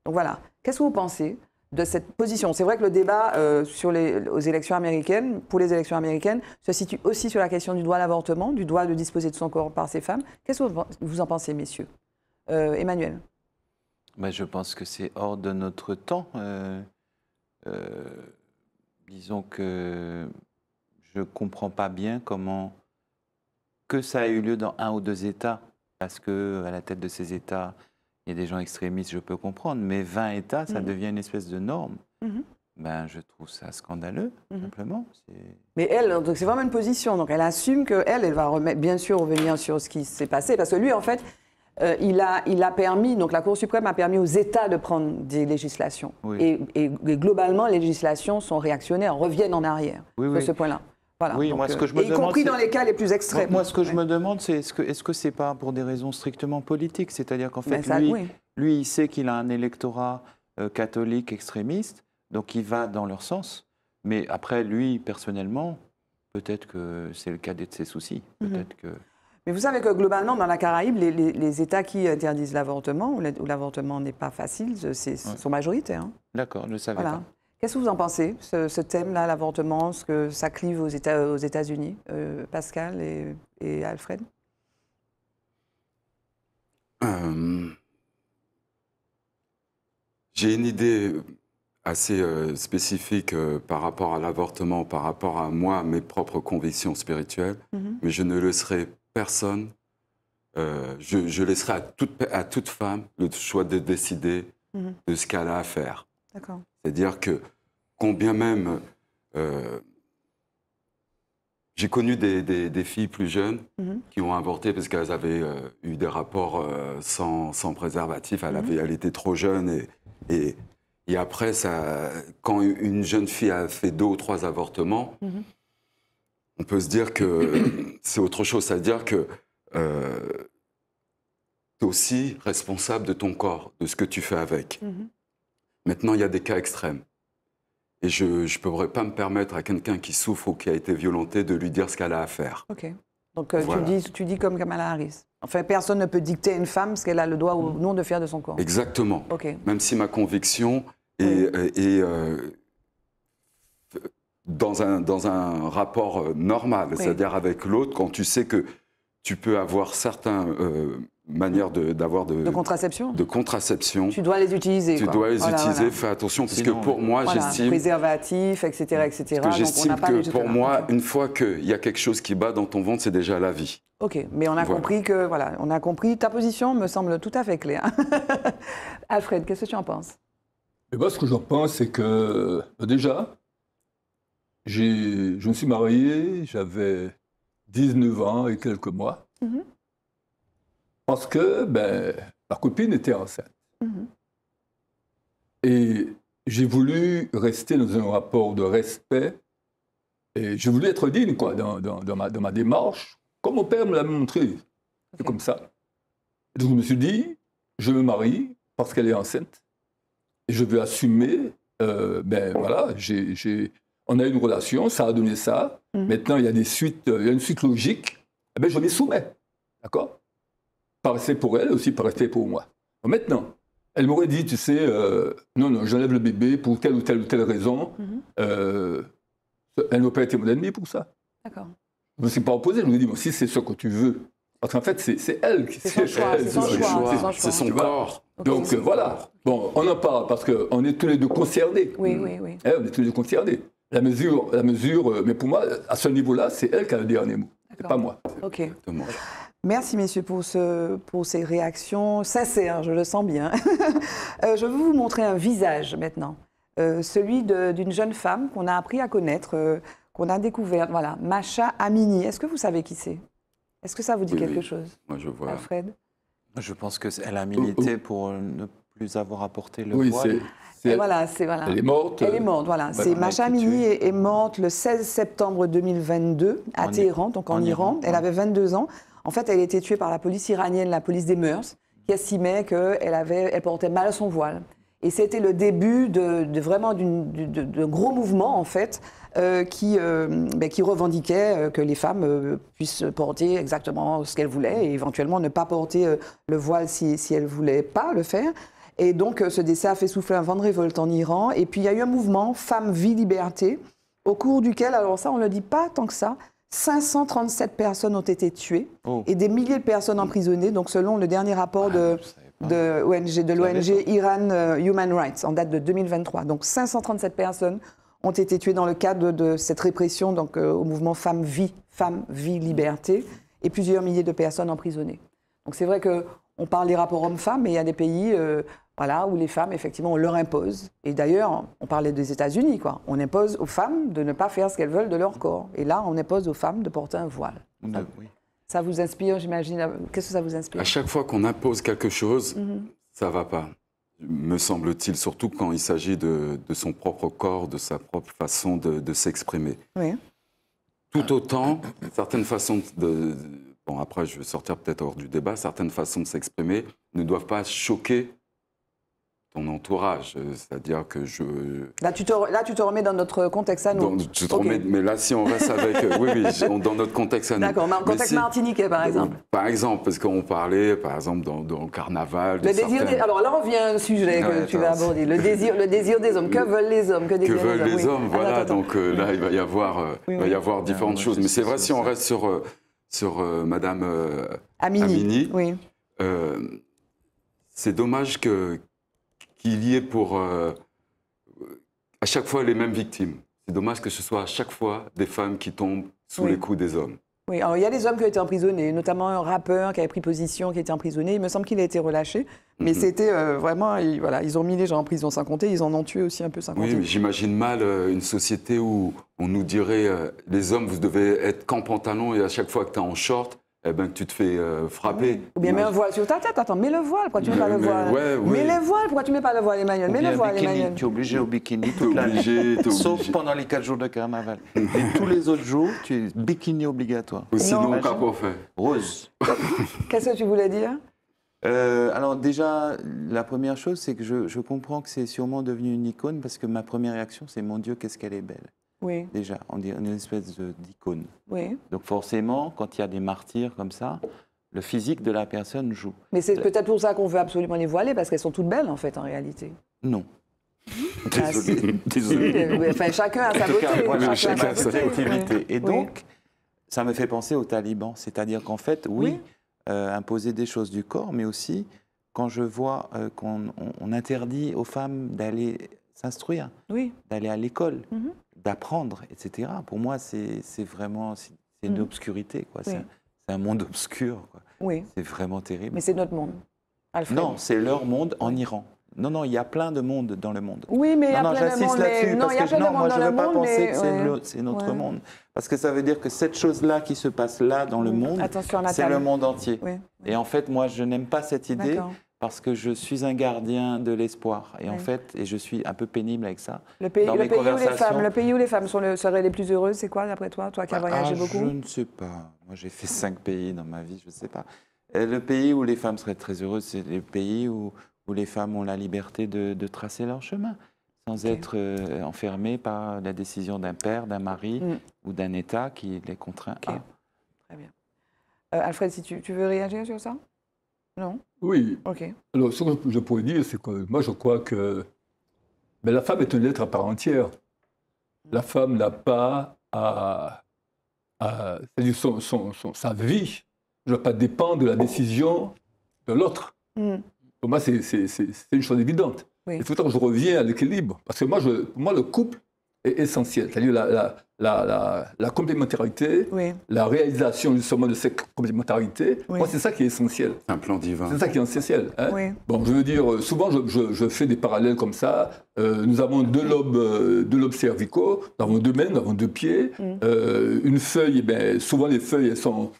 Speaker 1: Donc voilà. Qu'est-ce que vous pensez de cette position. C'est vrai que le débat euh, sur les, élections américaines, pour les élections américaines, se situe aussi sur la question du droit à l'avortement, du droit de disposer de son corps par ses femmes. Qu'est-ce que vous en pensez, messieurs euh, Emmanuel
Speaker 3: bah, Je pense que c'est hors de notre temps. Euh, disons que je ne comprends pas bien comment que ça a eu lieu dans un ou deux États, parce que à la tête de ces États, il y a des gens extrémistes, je peux comprendre, mais 20 États, ça mhm. devient une espèce de norme. Mhm. Ben, je trouve ça scandaleux, mhm. simplement.
Speaker 1: Mais elle, donc c'est vraiment une position. Donc elle assume que elle, elle va remettre, bien sûr revenir sur ce qui s'est passé, parce que lui, en fait, euh, il, a, il a permis, donc la Cour suprême a permis aux États de prendre des législations. Et, globalement, les législations sont réactionnaires, reviennent en arrière de sur ce point-là oui, moi, ce que je euh, me y compris dans les cas les plus extrêmes. Moi, ce que
Speaker 3: je me demande, c'est est-ce que est ce n'est pas pour des raisons strictement politiques C'est-à-dire qu'en fait, ben, lui, lui, il sait qu'il a un électorat euh, catholique extrémiste, donc il va dans leur sens. Mais après, lui, personnellement, peut-être que c'est le cadet de ses soucis. Mhm. Peut-être que...
Speaker 1: Mais vous savez que globalement, dans la Caraïbe, les, États qui interdisent l'avortement, où l'avortement n'est pas facile, c'est sont majorité. Hein.
Speaker 3: – D'accord, je ne savais voilà. pas.
Speaker 1: Qu'est-ce que vous en pensez, ce, thème-là, l'avortement, ce que ça clive aux États-Unis, aux euh, États Pascal et, Alfred
Speaker 4: euh, J'ai une idée assez euh, spécifique par rapport à l'avortement, par rapport à moi, mes propres convictions spirituelles, mhm. mais je ne laisserai personne, je, laisserai à toute, à toute femme le choix de décider mhm. de ce qu'elle a à faire. D'accord. C'est-à-dire que, combien même. Euh, j'ai connu des, filles plus jeunes mhm. qui ont avorté parce qu'elles avaient euh, eu des rapports euh, sans, sans, préservatif. Elle, mhm. avait, elle était trop jeune. Et, et, après, ça, quand une jeune fille a fait deux ou trois avortements, mhm. on peut se dire que c'est autre chose. C'est-à-dire que tu es aussi responsable de ton corps, de ce que tu fais avec. Maintenant, il y a des cas extrêmes. Et je ne pourrais pas me permettre à quelqu'un qui souffre ou qui a été violenté de lui dire ce qu'elle a à faire.
Speaker 1: OK. Donc euh, tu, dis, tu dis comme Kamala Harris. Enfin, personne ne peut dicter à une femme ce qu'elle a le droit ou non de faire de son corps.
Speaker 4: Exactement. Ok. Même si ma conviction est, euh, dans, un, dans un rapport euh, normal, c'est-à-dire avec l'autre, quand tu sais que tu peux avoir certains manière d'avoir de, de, contraception. De contraception. Tu
Speaker 1: dois les utiliser. Tu dois les utiliser. Fais attention, parce que pour moi, voilà, j'estime préservatif, etc., etc. que j'estime que pour moi,
Speaker 4: une fois qu'il y a quelque chose qui bat dans ton ventre, c'est déjà la vie.
Speaker 1: Ok, mais on a compris que voilà, on a compris. Ta position me semble tout à fait claire. Alfred, qu'est-ce que tu en penses
Speaker 4: eh ben, ce que j'en pense, c'est que ben,
Speaker 2: déjà, je me suis marié, j'avais 19 ans et quelques mois. Mhm parce que ben, copine était enceinte. Mhm. Et j'ai voulu rester dans un rapport de respect. Et je voulais être digne, quoi, dans, ma, dans ma, démarche, comme mon père me l'a montré. C'est comme ça. Donc je me suis dit, je me marie parce qu'elle est enceinte. Et je veux assumer, euh, ben voilà, j'ai, on a une relation, ça a donné ça. Mhm. Maintenant, il y a des suites, euh, il y a une suite logique. Eh ben, je m'y soumets. D'accord paraissait pour elle, aussi paraissait pour moi. Maintenant, elle m'aurait dit, tu sais, euh, non, non, j'enlève le bébé pour telle ou telle ou telle raison. Mhm. Euh, elle n'aurait pas été mon ennemi pour ça. D'accord. Je ne me suis pas opposé, je me suis dit, bon, si c'est ce que tu veux. Parce qu'en fait, c'est elle qui c'est C'est son corps. Donc voilà. Bon, on en parle parce qu'on est tous les deux concernés. Oui, oui, oui. Eh, on est tous les deux concernés. La mesure, la mesure, euh, mais pour moi, à ce niveau-là, c'est elle qui a le dernier mot, pas moi.
Speaker 1: Ok. Merci, messieurs, pour, ce, pour ces réactions ça sert, je le sens bien. Euh, je veux vous montrer un visage maintenant, euh, celui d'une jeune femme qu'on a appris à connaître, euh, qu'on a découvert, Voilà, Macha Amini. Est-ce que vous savez qui c'est Est-ce que ça vous dit quelque chose
Speaker 3: Moi, je vois. Alfred Je pense qu'elle a oh, milité oh. pour ne plus avoir apporté le voile. voilà, c'est voilà. Elle est morte. Elle est morte, voilà. Macha
Speaker 1: Amini est, morte le 16 septembre 2022 à Téhéran, donc en, Iran. Elle avait 22 ans. En fait, elle a été tuée par la police iranienne, la police des mœurs, qui estimait qu'elle elle portait mal son voile. Et c'était le début de, vraiment d'un gros mouvement, en fait, euh, euh, ben, qui, revendiquait euh, que les femmes puissent porter exactement ce qu'elles voulaient et éventuellement ne pas porter le voile si, si elles ne voulaient pas le faire. Et donc, ce décès a fait souffler un vent de révolte en Iran. Et puis, il y a eu un mouvement Femme Vie, Liberté, au cours duquel, alors ça, on ne le dit pas tant que ça, 537 personnes ont été tuées oh. et des milliers de personnes emprisonnées, donc selon le dernier rapport ah, de l'ONG Iran euh, Human Rights en date de 2023. Donc 537 personnes ont été tuées dans le cadre de, cette répression donc euh, au mouvement femme Vie, femme Vie Liberté et plusieurs milliers de personnes emprisonnées. Donc c'est vrai que on parle des rapports hommes-femmes, mais il y a des pays euh, voilà, où les femmes, effectivement, on leur impose. Et d'ailleurs, on parlait des États-Unis, quoi. On impose aux femmes de ne pas faire ce qu'elles veulent de leur corps. Et là, on impose aux femmes de porter un voile. ça, vous inspire, j'imagine. Qu'est-ce que ça vous inspire
Speaker 4: À chaque fois qu'on impose quelque chose, ça mhm. ne ça va pas. Me semble-t-il, surtout quand il s'agit de, son propre corps, de sa propre façon de, de s'exprimer. Oui. Tout autant, certaines façons de. Bon, après, je vais sortir peut-être hors du débat. Certaines façons de s'exprimer ne doivent pas choquer ton entourage. Euh, c'est-à-dire que je.
Speaker 1: Là tu, te, là, tu te remets dans notre contexte à nous. te remets,
Speaker 4: mais là, si on reste avec. Euh, oui, oui, dans notre contexte à nous. D'accord, mais en contexte martiniquais, par exemple. Par exemple, parce qu'on parlait, par exemple, dans, dans le carnaval. Le désir
Speaker 1: Alors là, on vient au sujet que tu vas aborder. Le désir, le désir des hommes. Que veulent les hommes Que, veulent les
Speaker 4: hommes, Voilà, donc euh, là, il va y avoir, il va y avoir différentes ah, choses. Mais c'est vrai, si on reste sur, sur Madame Amini, Amini c'est dommage que qu'il y ait pour euh, à chaque fois les mêmes victimes. C'est dommage que ce soit à chaque fois des femmes qui tombent sous les coups des hommes.
Speaker 1: Oui, alors il y a des hommes qui ont été emprisonnés, notamment un rappeur qui avait pris position, qui a été emprisonné. Il me semble qu'il a été relâché. Mais mhm. c'était euh, vraiment, ils, voilà, ils ont mis les gens en prison sans compter, ils en ont tué aussi un peu sans Oui, mais
Speaker 4: j'imagine mal euh, une société où on nous dirait les hommes, vous devez être qu'en pantalon et à chaque fois que tu es en short, eh ben, tu te fais euh, frapper. Ou bien mets un
Speaker 1: voile sur ta tête. Attends, mets le voile. Pourquoi tu mets pas le voile ouais, Mets le voile. Pourquoi tu mets pas le voile, Emmanuel Mets le voile, bikini, Emmanuel.
Speaker 3: Tu es obligé au bikini toute l'année. Sauf pendant les quatre jours de carnaval. Et tous les autres jours, tu es bikini obligatoire. Ou sinon, pas pour faire. Rose.
Speaker 1: Qu'est-ce que tu voulais dire
Speaker 3: euh, alors déjà, la première chose, c'est que je comprends que c'est sûrement devenu une icône parce que ma première réaction, c'est mon Dieu, qu'est-ce qu'elle est belle oui. déjà. On est une espèce d'icône. Oui. Donc forcément, quand il y a des martyrs comme ça, le physique de la personne joue.
Speaker 1: Mais c'est peut-être pour ça qu'on veut absolument les voiler, parce qu'elles sont toutes belles, en fait, en réalité.
Speaker 3: Non. Ah, Désolé. Enfin, chacun a sa beauté. Chacun, a sa Et donc, ça me fait penser aux talibans. C'est-à-dire qu'en fait, oui, euh, imposer des choses du corps, mais aussi quand je vois euh, qu'on interdit aux femmes d'aller s'instruire, oui. d'aller à l'école, mhm. d'apprendre, etc. Pour moi, c'est vraiment c'est une mhm. obscurité, quoi. C'est un, monde obscur. Oui. C'est vraiment terrible. Mais c'est notre monde. Non, c'est leur monde en Iran. Non, non, il y a plein de mondes dans le monde.
Speaker 1: Oui, mais il non, plein là-dessus parce que non, moi je ne veux pas penser que c'est notre monde
Speaker 3: parce que ça veut dire que cette chose-là qui se passe là dans le mm. monde, c'est le monde entier. Oui. Et en fait, moi, je n'aime pas cette idée parce que je suis un gardien de l'espoir. Et en fait, et je suis un peu pénible avec ça.
Speaker 1: Le pays, où les femmes, sont seraient les plus heureuses, c'est quoi d'après toi, toi qui as ah, voyagé ah, beaucoup Je ne
Speaker 3: sais pas. Moi, j'ai fait cinq pays dans ma vie, je ne sais pas. le pays où les femmes seraient très heureuses, c'est les pays où, où, les femmes ont la liberté de, tracer leur chemin, sans être euh, enfermées par la décision d'un père, d'un mari mm. ou d'un État qui les contraint Très
Speaker 1: bien. Euh, Alfred, si tu veux réagir sur ça Non oui. OK.
Speaker 3: Alors, ce
Speaker 2: que je pourrais dire, c'est que moi, je crois que mais la femme est un être à part entière. La femme n'a pas à. à cest sa vie ne doit pas dépendre de la décision de l'autre. Hmm. Pour moi, c'est une chose évidente. il Et tout le je reviens à l'équilibre. Parce que moi, je, pour moi, le couple est essentiel. C'est-à-dire, la, la, la, complémentarité, la réalisation justement de cette complémentarité, c'est ça qui est essentiel. Un plan divin. C'est ça qui est essentiel. Hein. Bon, je veux dire, euh, souvent je, fais des parallèles comme ça. Euh, nous avons deux lobes, euh, deux lobes cervicaux, nous avons deux mains, nous avons deux pieds. Mm. une feuille, eh ben, souvent les feuilles, elles sont,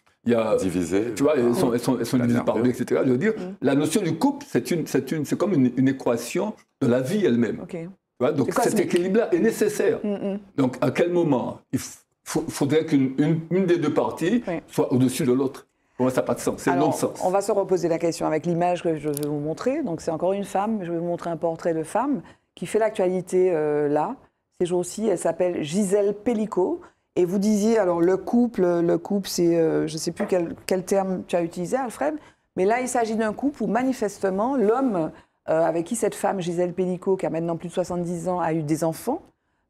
Speaker 2: divisées. Tu vois, elles sont, divisées par deux, etc. Je veux dire, mm. la notion du couple, c'est une, c'est comme une, équation de la vie elle-même donc cet équilibre-là est nécessaire. Mm, mm. Donc à quel moment il faudrait qu'une des deux parties soit au-dessus de l'autre moi, ça n'a pas de sens, c'est non-sens.
Speaker 1: On va se reposer la question avec l'image que je vais vous montrer. Donc c'est encore une femme, je vais vous montrer un portrait de femme qui fait l'actualité euh, là, ces jours-ci. Elle s'appelle Gisèle Pellicot. Et vous disiez, alors le couple, le couple, c'est, euh, je ne sais plus quel, quel, terme tu as utilisé, Alfred, mais là il s'agit d'un couple où manifestement l'homme euh, avec qui cette femme, Gisèle Pellico, qui a maintenant plus de 70 ans, a eu des enfants.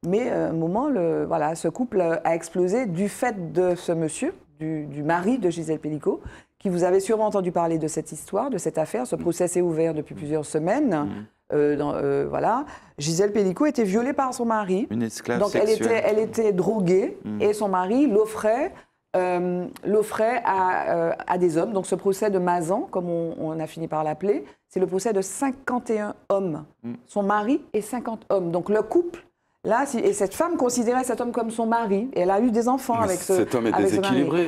Speaker 1: Mais à euh, un moment, le, voilà, ce couple euh, a explosé du fait de ce monsieur, du, mari de Gisèle Pellico, qui vous avez sûrement entendu parler de cette histoire, de cette affaire. Ce mm. procès s'est ouvert depuis mm. plusieurs semaines. Mm. voilà. Gisèle Pellico était violée par son mari. Une esclave Donc Elle, était, elle était droguée et son mari l'offrait euh, l'offrait euh, à, des hommes. Donc ce procès de Mazan, comme on, a fini par l'appeler, c'est le procès de 51 hommes. Mm. Son mari et 50 hommes. Donc le couple Là, et cette femme considérait cet homme comme son mari, et elle a eu des enfants avec ce. Cet homme est déséquilibré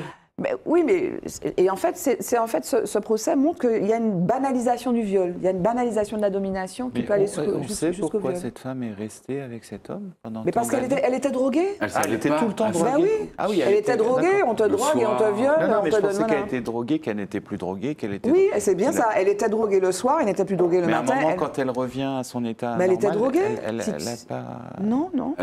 Speaker 1: oui, mais et en fait, c'est en fait ce, procès montre qu'il y a une banalisation du viol, il y a une banalisation de la domination qui peut aller jusqu'au on viol. pourquoi cette
Speaker 3: femme est restée avec cet homme pendant Mais parce qu'elle
Speaker 1: était, droguée. Elle, ah, elle était tout le temps ah, droguée. oui. Ah oui, elle, était, droguée. On te drogue et on te viole. Non, non, mais je pensais qu'elle était
Speaker 3: droguée, qu'elle n'était plus droguée, qu'elle était. Oui, c'est bien ça.
Speaker 1: Elle était droguée le soir, elle n'était plus droguée le matin. Mais à un moment,
Speaker 3: quand elle revient à son état, mais elle était droguée. pas. Non, non.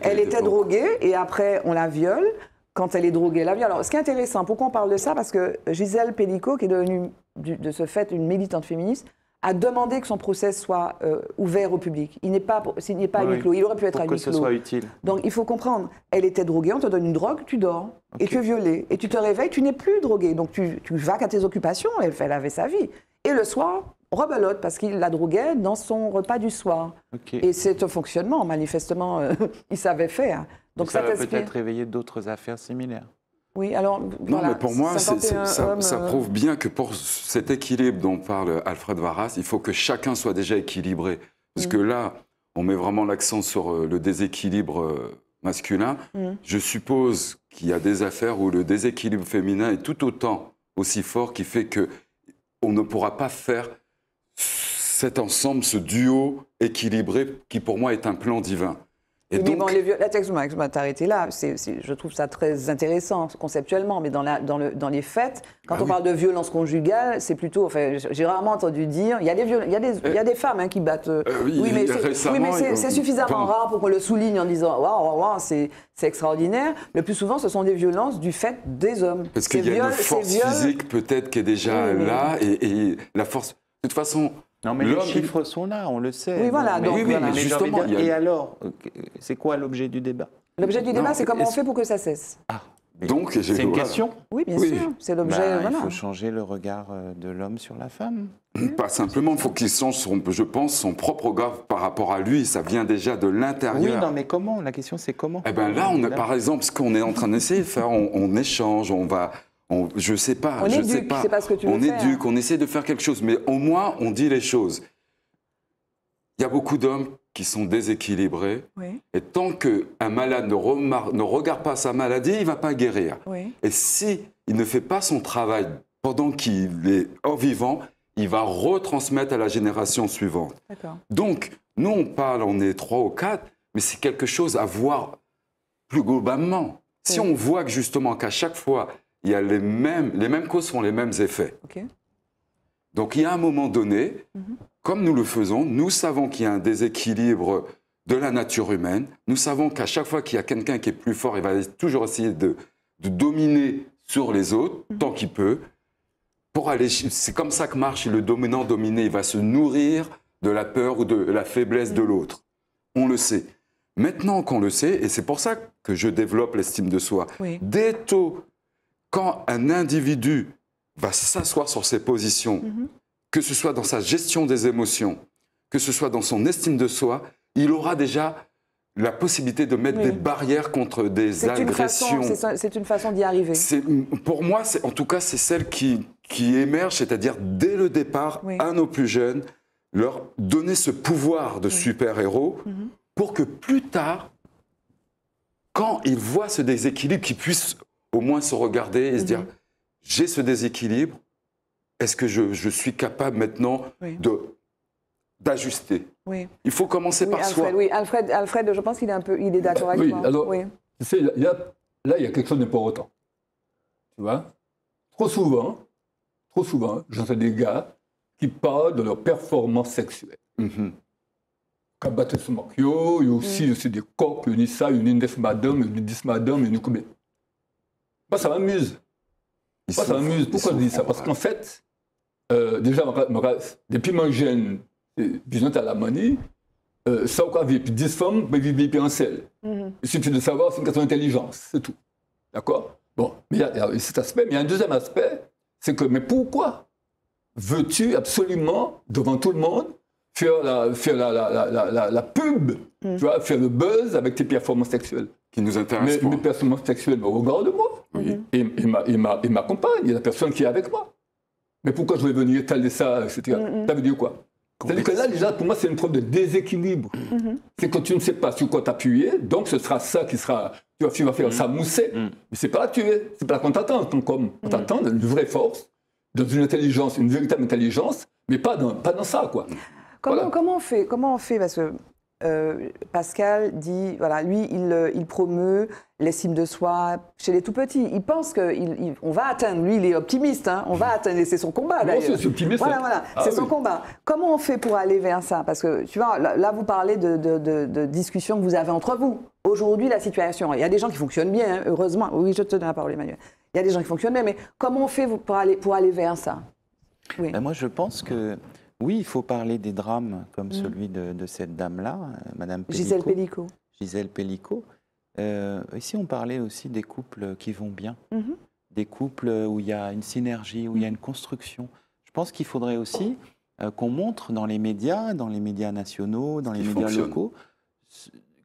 Speaker 3: Elle était
Speaker 1: droguée et après on la viole quand elle est droguée, la Alors Ce qui est intéressant, pourquoi on parle de ça Parce que Gisèle Pellicot, qui est devenue de ce fait une militante féministe, a demandé que son procès soit euh, ouvert au public. Il n'est pas, n'est pas à huis clos, il aurait pu être à huis clos. que ce soit utile. Donc il faut comprendre, elle était droguée, on te donne une drogue, tu dors, et tu es violée, et tu te réveilles, tu n'es plus droguée. Donc tu, vas qu'à tes occupations, elle, fait avait sa vie. Et le soir, rebelote parce qu'il la droguait dans son repas du soir. Et c'est un fonctionnement, manifestement, euh, il savait faire. Donc ça, peut-être
Speaker 3: réveiller d'autres affaires similaires.
Speaker 1: Oui, alors. Non, mais pour moi, ça, euh, prouve
Speaker 4: bien que pour cet équilibre dont parle Alfred Varas, il faut que chacun soit déjà équilibré. Parce que mm. là, on met vraiment l'accent sur euh, le déséquilibre euh, masculin. Mm. Je suppose qu'il y a des affaires où le déséquilibre féminin est tout autant aussi fort qui fait que on ne pourra pas faire cet ensemble, ce duo équilibré qui pour moi est un plan divin. Et donc... mais
Speaker 1: les là. je trouve ça très intéressant conceptuellement, mais dans, la, dans, le, dans les faits, quand ah on parle de violence conjugale, c'est plutôt. Enfin, j'ai rarement entendu dire. Il y a des, femmes qui battent. Euh, euh, oui, mais c'est suffisamment rare pour qu'on le souligne en disant waouh, waouh, c'est extraordinaire. Le plus souvent, ce sont des violences du fait des hommes. Parce qu'il y a une force physique
Speaker 4: peut-être qui est déjà là, et la force. De toute façon,
Speaker 3: non, mais les chiffres sont là, on le sait. Oui, voilà. justement, Et alors, euh, c'est quoi l'objet du débat L'objet du débat, c'est comment on fait
Speaker 1: pour que ça cesse. Ah.
Speaker 3: Donc, c'est une question.
Speaker 1: Oui, bien sûr. C'est l'objet. Bah, voilà. Il faut
Speaker 3: changer le regard euh, de l'homme sur la femme. Mmh, pas simplement. Il faut qu'il
Speaker 4: change, je pense, son propre regard par rapport à lui. Ça vient déjà de l'intérieur. Oui, non,
Speaker 3: mais comment La question, c'est comment Eh ben là, on a, par exemple,
Speaker 4: ce qu'on est en train d'essayer de faire, on échange, on va on, je sais pas, je sais pas. on essaie de faire quelque chose, mais au moins on dit les choses. Il y a beaucoup d'hommes qui sont déséquilibrés. Et tant que un malade ne, regarde pas sa maladie, il ne va pas guérir. Et si il ne fait pas son travail pendant qu'il est en vivant, il va retransmettre à la génération suivante. Donc, nous, on parle, on est trois ou quatre, mais c'est quelque chose à voir plus globalement. Si on voit que justement qu'à chaque fois, a les mêmes, les mêmes causes font les mêmes effets. Donc il y a un moment donné, mhm. comme nous le faisons, nous savons qu'il y a un déséquilibre de la nature humaine. Nous savons qu'à chaque fois qu'il y a quelqu'un qui est plus fort, il va toujours essayer de, dominer sur les autres mhm. tant qu'il peut. Pour aller, c'est comme ça que marche le dominant dominé. Il va se nourrir de la peur ou de la faiblesse de l'autre. On le sait. Maintenant qu'on le sait, et c'est pour ça que je développe l'estime de soi, dès tôt quand un individu va s'asseoir sur ses positions, mhm. que ce soit dans sa gestion des émotions, que ce soit dans son estime de soi, il aura déjà la possibilité de mettre des barrières contre des agressions.
Speaker 1: C'est une façon d'y arriver. Pour moi,
Speaker 4: en tout cas, c'est celle qui, émerge, c'est-à-dire dès le départ, à nos plus jeunes, leur donner ce pouvoir de super-héros mhm. pour que plus tard, quand ils voient ce déséquilibre, qu'ils puissent au moins se regarder et se dire, mhm. j'ai ce déséquilibre, est-ce que je, suis capable maintenant de d'ajuster Il faut commencer
Speaker 2: par Alfred, soi.
Speaker 1: Oui, Alfred, Alfred, je pense qu'il est un peu, il est d'accord avec moi. Alors, oui,
Speaker 2: alors, là, il y a quelque chose d'important. Tu vois Trop souvent, trop souvent, j'entends des gars qui parlent de leur performance sexuelle. Mm -hmm. ce Makyo, il y a aussi mm. des corps une Issa, une Indes Madame, une Dis Madame, une ça m'amuse. ça m'amuse. Pourquoi je dis ça Parce qu'en fait, euh, déjà, depuis mon jeune, disons, euh, à la monnaie, euh, ça quoi, vivre 10 femmes, mais vivre en selle. Mhm. Il suffit de savoir, c'est une question d'intelligence, c'est tout. D'accord Bon, mais il y, a cet aspect, mais il y a un deuxième aspect, c'est que, mais pourquoi veux-tu absolument, devant tout le monde, faire la, faire la, pub, mhm. tu vois, faire le buzz avec tes performances sexuelles qui nous intéresse. Mais personnes sexuelles me regardent moi et, ma, Il y a la personne qui est avec moi. Mais pourquoi je vais venir étaler ça, etc. Mm, mm. Ça veut dire quoi cest dire que là, déjà, pour moi, c'est une preuve de déséquilibre. Mm, c'est quand tu ne sais pas sur quoi t'appuyer, donc ce sera ça qui sera. Tu vas, vas faire ça mousser. Mais c'est pas là tu C'est pas là qu'on t'attend, ton com. On t'attend une vraie force, dans une intelligence, une véritable intelligence, mais pas dans, pas dans ça, quoi.
Speaker 1: Comment, comment, on fait Comment on fait Parce que euh, Pascal dit, voilà, lui, il, euh, il promeut l'estime de soi chez les tout petits. Il pense qu'on va atteindre, lui, il est optimiste, hein, on va hmm. atteindre, et c'est son combat d'ailleurs. Voilà, voilà, ah c'est son combat. Comment on fait pour aller vers ça Parce que, tu vois, là, vous parlez de, discussions que vous avez entre vous. Aujourd'hui, la situation, il y a des gens qui fonctionnent bien, hein, heureusement. Oui, je te donne la parole, Emmanuel. Il y a des gens qui fonctionnent bien, mais comment on fait pour aller, pour aller vers ça
Speaker 3: oui. Ben, moi, je pense que oui, il faut parler des drames comme mm. celui de, cette dame-là, euh, Madame Pellico, Gisèle Pellico. Gisèle euh, Pellicot. ici, on parlait aussi des couples qui vont bien, mhm. des couples où il y a une synergie, où il y a une construction. Je pense qu'il faudrait aussi euh, qu'on montre dans les médias, dans les médias nationaux, dans les médias locaux,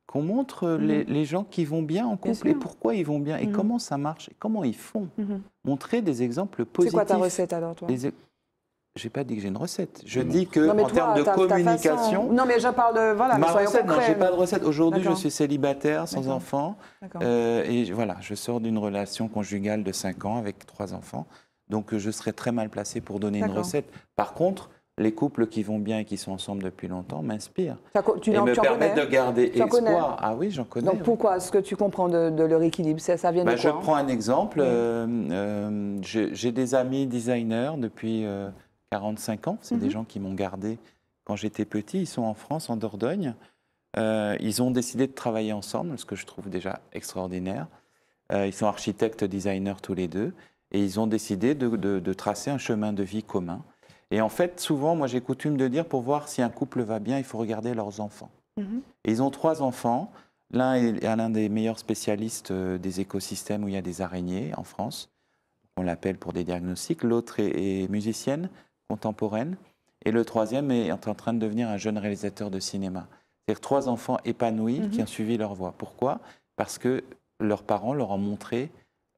Speaker 3: qu'on montre mm. les, gens qui vont bien en couple et pourquoi ils vont bien et mm. comment ça marche et comment ils font. Mhm. Montrer des exemples positifs. C'est quoi ta recette alors, toi e- je n'ai pas dit que j'ai une recette. Je dis que en termes de communication.
Speaker 1: Non, mais je parle de. Voilà, ma recette, non, n'ai pas de
Speaker 3: recette. Aujourd'hui, je suis célibataire, sans enfant. Euh, et voilà, je sors d'une relation conjugale de 5 ans avec trois enfants. Donc, je serais très mal placé pour donner une recette. Par contre, les couples qui vont bien et qui sont ensemble depuis longtemps m'inspirent.
Speaker 1: Tu, et me permettent de
Speaker 3: garder espoir. Ah oui, j'en connais. Donc
Speaker 1: pourquoi ce que tu comprends de, leur équilibre ça, ça vient bah, de quoi Je prends un
Speaker 3: exemple. Euh, euh, j'ai des amis designers depuis. 45 ans. C'est des mhm. gens qui m'ont gardé quand j'étais petit. Ils sont en France, en Dordogne. Euh, ils ont décidé de travailler ensemble, ce que je trouve déjà extraordinaire. Euh, ils sont architectes, designers tous les deux. Et ils ont décidé de, tracer un chemin de vie commun. Et en fait, souvent, moi j'ai coutume de dire, pour voir si un couple va bien, il faut regarder leurs enfants. Mhm. et ils ont trois enfants. L'un est l'un des meilleurs spécialistes euh, des écosystèmes où il y a des araignées en France. On l'appelle pour des diagnostics. L'autre est musicienne contemporaine. Et le troisième est en train de devenir un jeune réalisateur de cinéma. C'est-à-dire trois enfants épanouis mhm. qui ont suivi leur voie. Pourquoi Parce que leurs parents leur ont montré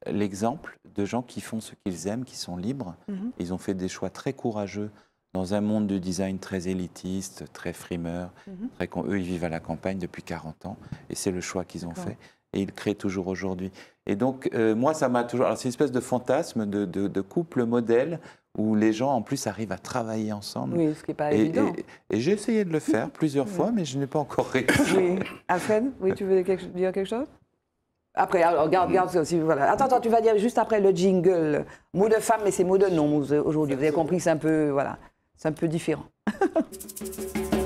Speaker 3: l'exemple de gens qui font ce qu'ils aiment, qui sont libres. Mhm. Ils ont fait des choix très courageux dans un monde du design très élitiste, très frimeur. Mhm. Eux, ils vivent à la campagne depuis 40 ans et c'est le choix qu'ils ont fait. Et ils créent toujours aujourd'hui. Et donc, euh, moi, ça m'a toujours. Alors, c'est une espèce de fantasme de couple modèle où les gens en plus arrivent à travailler ensemble. Oui, ce qui n'est pas et, évident. Et, j'ai essayé de le faire plusieurs fois, mais je n'ai pas encore réussi. Oui,
Speaker 1: oui, tu veux quelque, dire quelque chose après, alors, regarde, mm. regarde voilà. Attends, attends, tu vas dire juste après le jingle. Mot de femme, mais c'est mot de nom aujourd'hui. Vous avez compris, c'est un peu, voilà, c'est un peu différent.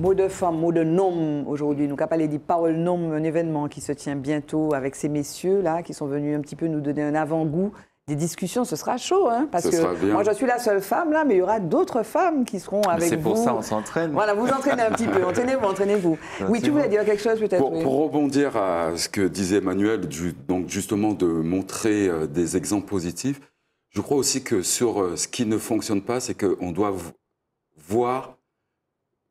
Speaker 1: Mots de femme, mot de nom aujourd'hui. Nous parlé des Parole Nom, un événement qui se tient bientôt avec ces messieurs-là qui sont venus un petit peu nous donner un avant-goût des discussions, ce sera chaud, hein, parce que moi je suis la seule femme là, mais il y aura d'autres femmes qui seront avec vous. C'est pour ça on
Speaker 3: s'entraîne. Voilà, vous entraînez un petit peu, entraînez-vous,
Speaker 1: entraînez-vous. Oui, tu voulais dire quelque chose peut-être. Pour,
Speaker 4: rebondir à ce que disait Emmanuel, donc justement de montrer euh, des exemples positifs, je crois aussi que sur euh, ce qui ne fonctionne pas, c'est qu'on doit voir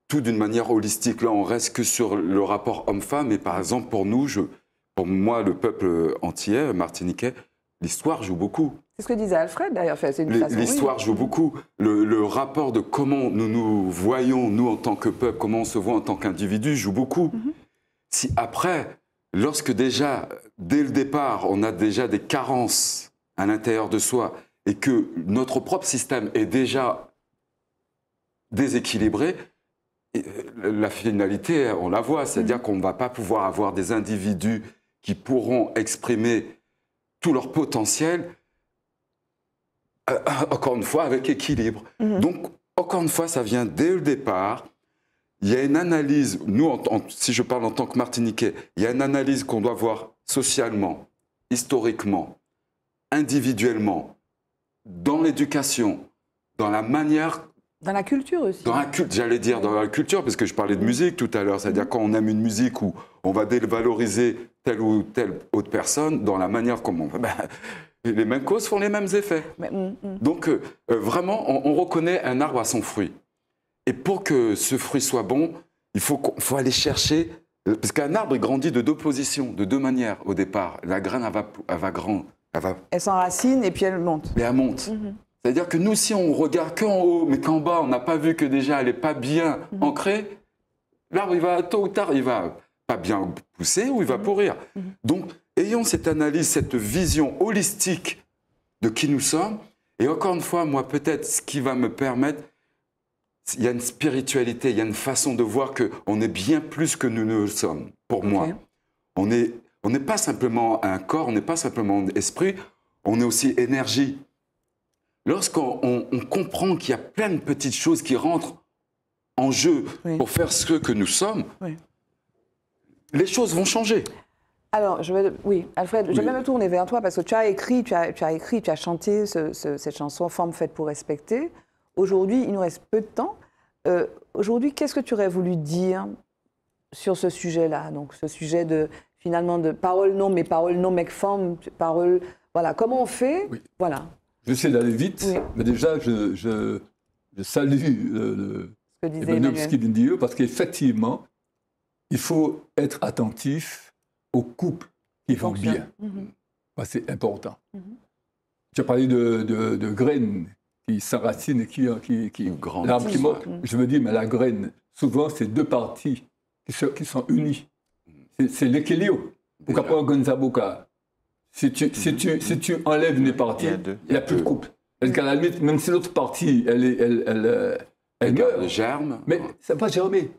Speaker 4: tout d'une manière holistique. Là, on reste que sur le rapport homme-femme. Et par exemple, pour nous, je, pour moi, le peuple entier, martiniquais, l'histoire joue beaucoup.
Speaker 1: C'est ce que disait Alfred, d'ailleurs. l'histoire
Speaker 4: joue beaucoup. Le, rapport de comment nous nous voyons, nous, en tant que peuple, comment on se voit en tant qu'individu, joue beaucoup. Mhm. Si après, lorsque déjà, dès le départ, on a déjà des carences à l'intérieur de soi et que notre propre système est déjà déséquilibré, euh, la finalité, on la voit, c'est-à-dire mm. qu'on ne va pas pouvoir avoir des individus qui pourront exprimer tout leur potentiel, euh, euh, encore une fois, avec équilibre. Mm-hmm. Donc, encore une fois, ça vient dès le départ. Il y a une analyse, nous, si je parle en tant que Martiniquais, il y a une analyse qu'on doit voir socialement, historiquement, individuellement, dans l'éducation, dans la manière
Speaker 1: dans la culture aussi. Dans la
Speaker 4: culture, j'allais dire dans la culture, parce que je parlais de musique tout à l'heure. C'est-à-dire mm-hmm. quand on aime une musique où on va dévaloriser telle ou telle autre personne, dans la manière comment. Ben, bah, les mêmes causes font les mêmes effets. Mm, mm. Donc euh, euh, vraiment, on, reconnaît un arbre à son fruit. Et pour que ce fruit soit bon, il faut, faut aller chercher. Euh, parce qu'un arbre, il grandit de deux positions, de deux manières au départ. La graine, elle va, va grand, elle, va...
Speaker 1: elle s'enracine et puis elle monte. Mais elle monte. Mm-hmm.
Speaker 4: C'est-à-dire que nous, si on regarde qu'en haut, mais qu'en bas, on n'a pas vu que déjà elle n'est pas bien mhm. ancrée, l'arbre, il va tôt ou tard, il va pas bien pousser ou il va mhm. pourrir. Mhm. Donc, ayons cette analyse, cette vision holistique de qui nous sommes. Et encore une fois, moi, peut-être, ce qui va me permettre, il y a une spiritualité, il y a une façon de voir que on est bien plus que nous ne sommes. Pour moi, on est, on n'est pas simplement un corps, on n'est pas simplement un esprit, on est aussi énergie lorsqu'on comprend qu'il y a plein de petites choses qui rentrent en jeu pour faire ce que nous sommes, les choses vont changer.
Speaker 1: Alors, je vais, oui, Alfred, je vais me tourner vers toi parce que tu as écrit, tu as, écrit, tu as chanté cette chanson Forme faite pour respecter. Aujourd'hui, il nous reste peu de temps. Euh, aujourd'hui, qu'est-ce que tu aurais voulu dire sur ce sujet-là Donc, ce sujet de finalement de parole non, mais parole non, mec forme, parole. Voilà, comment on fait Voilà
Speaker 2: sais d'aller vite, mais déjà, je, je, salue le,
Speaker 1: le que
Speaker 2: parce qu'effectivement, il faut être attentif aux couples qui vont bien. Mhm. c'est important. Mhm. Tu as parlé de, de, graines qui s'enracinent et qui, qui, qui, mhm. Je me dis, mais la graine, souvent, c'est deux parties qui, qui sont unies. C'est l'équilibre. Pourquoi pas si tu, si tu, si tu enlèves une partie, il n'y a, plus de couple. même si l'autre partie, elle, elle, elle, euh, germe. Mais ça va germer.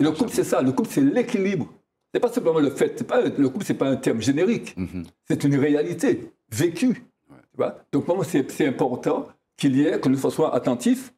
Speaker 2: le couple, c'est ça. Le couple, c'est l'équilibre. C'est pas simplement le fait. le couple, c'est pas un terme générique. Mhm. C'est une réalité vécue. Donc, pour moi, c'est important qu'il y ait, que nous soyons attentifs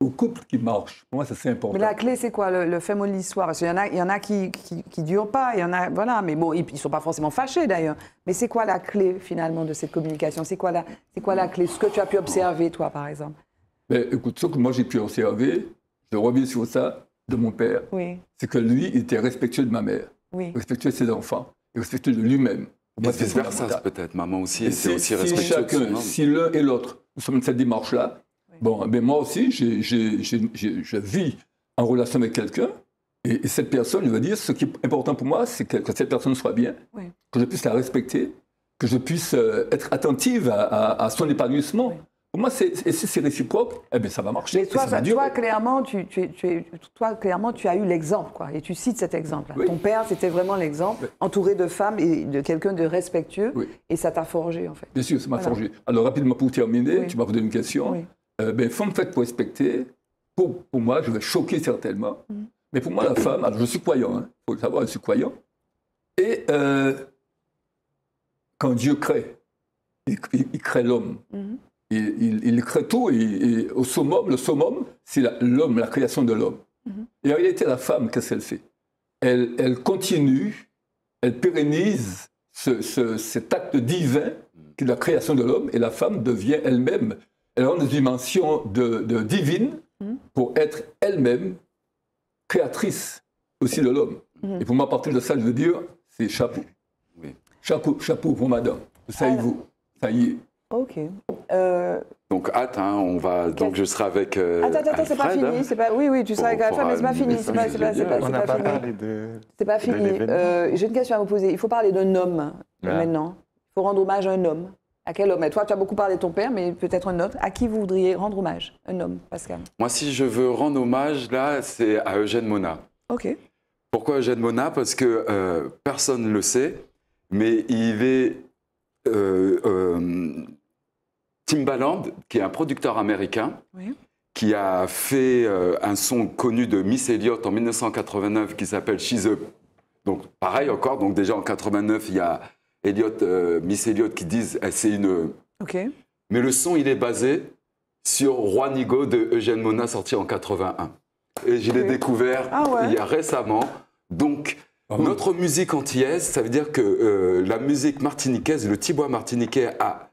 Speaker 2: au couple qui marche. Pour moi, ça c'est important. Mais la
Speaker 1: clé, c'est quoi le, fait mot de l'histoire Parce qu'il y en a, il y en a qui, qui, durent pas, il y en a, voilà, mais bon, ils, ne sont pas forcément fâchés d'ailleurs. Mais c'est quoi la clé finalement de cette communication C'est quoi la, c'est quoi la clé Ce que tu as pu observer, toi, par exemple
Speaker 2: ben, écoute, ce que moi j'ai pu observer, je reviens sur ça de mon père, oui. c'est que lui était respectueux de ma mère, respectueux de ses enfants, et respectueux de lui-même. Et vice versa,
Speaker 4: peut-être, maman aussi, c'est aussi si Chacun, si
Speaker 2: l'un et l'autre, nous sommes dans cette démarche-là, Bon, mais eh moi aussi,
Speaker 4: je
Speaker 2: vis en relation avec quelqu'un, et, cette personne, je veux dire, ce qui est important pour moi, c'est que, cette personne soit bien, que je puisse la respecter, que je puisse euh, être attentive à, son épanouissement. Pour moi, si c'est réciproque, eh ça va marcher. toi, ça,
Speaker 1: clairement, tu, toi, clairement, tu as eu l'exemple, quoi. Et tu cites cet exemple. Ton père, c'était vraiment l'exemple, entouré de femmes et de quelqu'un de respectueux. Et ça t'a forgé, en fait.
Speaker 2: Bien sûr, ça m'a forgé. Alors, rapidement, pour terminer, tu m'as posé une question. Euh, ben, femme faite pour respecter, pour, moi, je vais choquer certainement, mm. mais pour moi, la femme, je suis croyant, il hein. faut le savoir, je suis croyant, et euh, quand Dieu crée, il, crée l'homme. Il, il, crée mm. tout, et, au summum, le summum, c'est l'homme, la, création de l'homme. Mm-hmm. Et en réalité, la femme, qu'est-ce qu'elle fait elle, elle, continue, elle pérennise ce, cet acte divin mm. qui est la création de l'homme, et la femme devient elle-même elle a une dimension de, divine hmm. pour être elle-même créatrice aussi de l'homme. Hmm. Et pour moi, à partir de ça, je veux dire, c'est
Speaker 4: chapeau. Chapeau, chapeau pour madame. Ça y est, vous. Ça y est. Ok. Euh, donc attends, hein, on va. Donc je serai avec. Euh, attends, attends, c'est pas fini. Hein.
Speaker 1: C'est pas. Oui, oui, tu seras avec Alfred, mais c'est pas fini. C'est pas, c'est pas, c'est pas, pas, C'est pas fini. Euh, j'ai une question à vous poser. Il faut parler d'un homme ah. maintenant. Il faut rendre hommage à un homme. À quel homme toi, tu as beaucoup parlé de ton père, mais peut-être un autre. À qui vous voudriez rendre hommage Un homme, Pascal
Speaker 4: Moi, si je veux rendre hommage, là, c'est à Eugène Mona. OK. Pourquoi Eugène Mona Parce que euh, personne ne le sait, mais il est. Euh, euh, Timbaland, qui est un producteur américain, qui a fait euh, un son connu de Miss Elliott en 1989 qui s'appelle She's Up. Donc, pareil encore, donc déjà en 89, il y a euh, Miss Elliott qui disent eh, c'est une. Ok. Mais le son, il est basé sur Juan Nigo » de Eugène Mona, sorti en 81. Et je l'ai découvert ah il y a récemment. Donc, ah notre musique antillaise, ça veut dire que euh, la musique martiniquaise, le tibois martiniquais a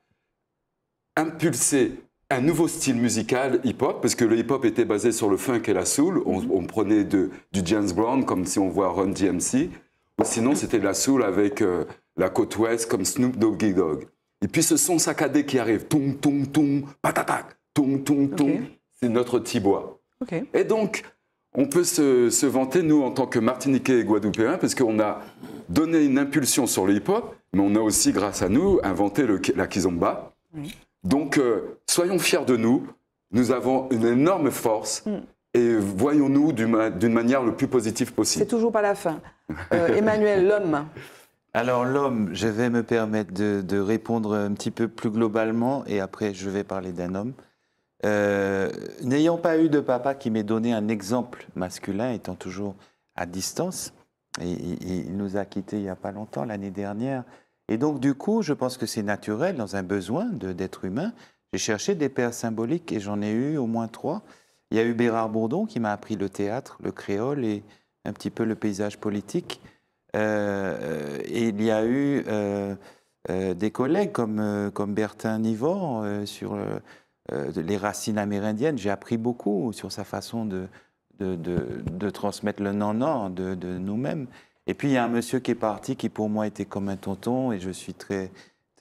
Speaker 4: impulsé un nouveau style musical hip-hop, parce que le hip-hop était basé sur le funk et la soul. On, prenait du James Brown, comme si on voit Run DMC. ou Sinon, c'était de la soul avec... Euh, la côte ouest comme Snoop Doggy Dogg. Et puis ce son saccadé qui arrive, tong tong tong, patatac, tong tong tong, c'est notre Tibois. Et donc, on peut se, vanter, nous, en tant que Martiniquais et Guadeloupéens, parce qu'on a donné une impulsion sur le hip-hop, mais on a aussi, grâce à nous, inventé la kizomba. Donc, euh, soyons fiers de nous. Nous avons une énorme force. Mm. et voyons-nous d'une manière le plus positive possible. C'est
Speaker 1: toujours pas la fin. Euh, Emmanuel, l'homme,
Speaker 3: alors l'homme, je vais me permettre de, répondre un petit peu plus globalement et après je vais parler d'un homme. Euh, n'ayant pas eu de papa qui m'ait donné un exemple masculin, étant toujours à distance, il nous a quittés il n'y a pas longtemps, l'année dernière, et donc du coup, je pense que c'est naturel, dans un besoin d'être humain, j'ai cherché des pères symboliques et j'en ai eu au moins trois. Il y a eu Bérard Bourdon qui m'a appris le théâtre, le créole et un petit peu le paysage politique. Euh, euh, et il y a eu euh, des collègues comme, comme Bertin Nivor sur les racines amérindiennes. J'ai appris beaucoup sur sa façon de, de, de, transmettre le non-non de, nous-mêmes. Et puis il y a un monsieur qui est parti qui pour moi était comme un tonton et je suis très,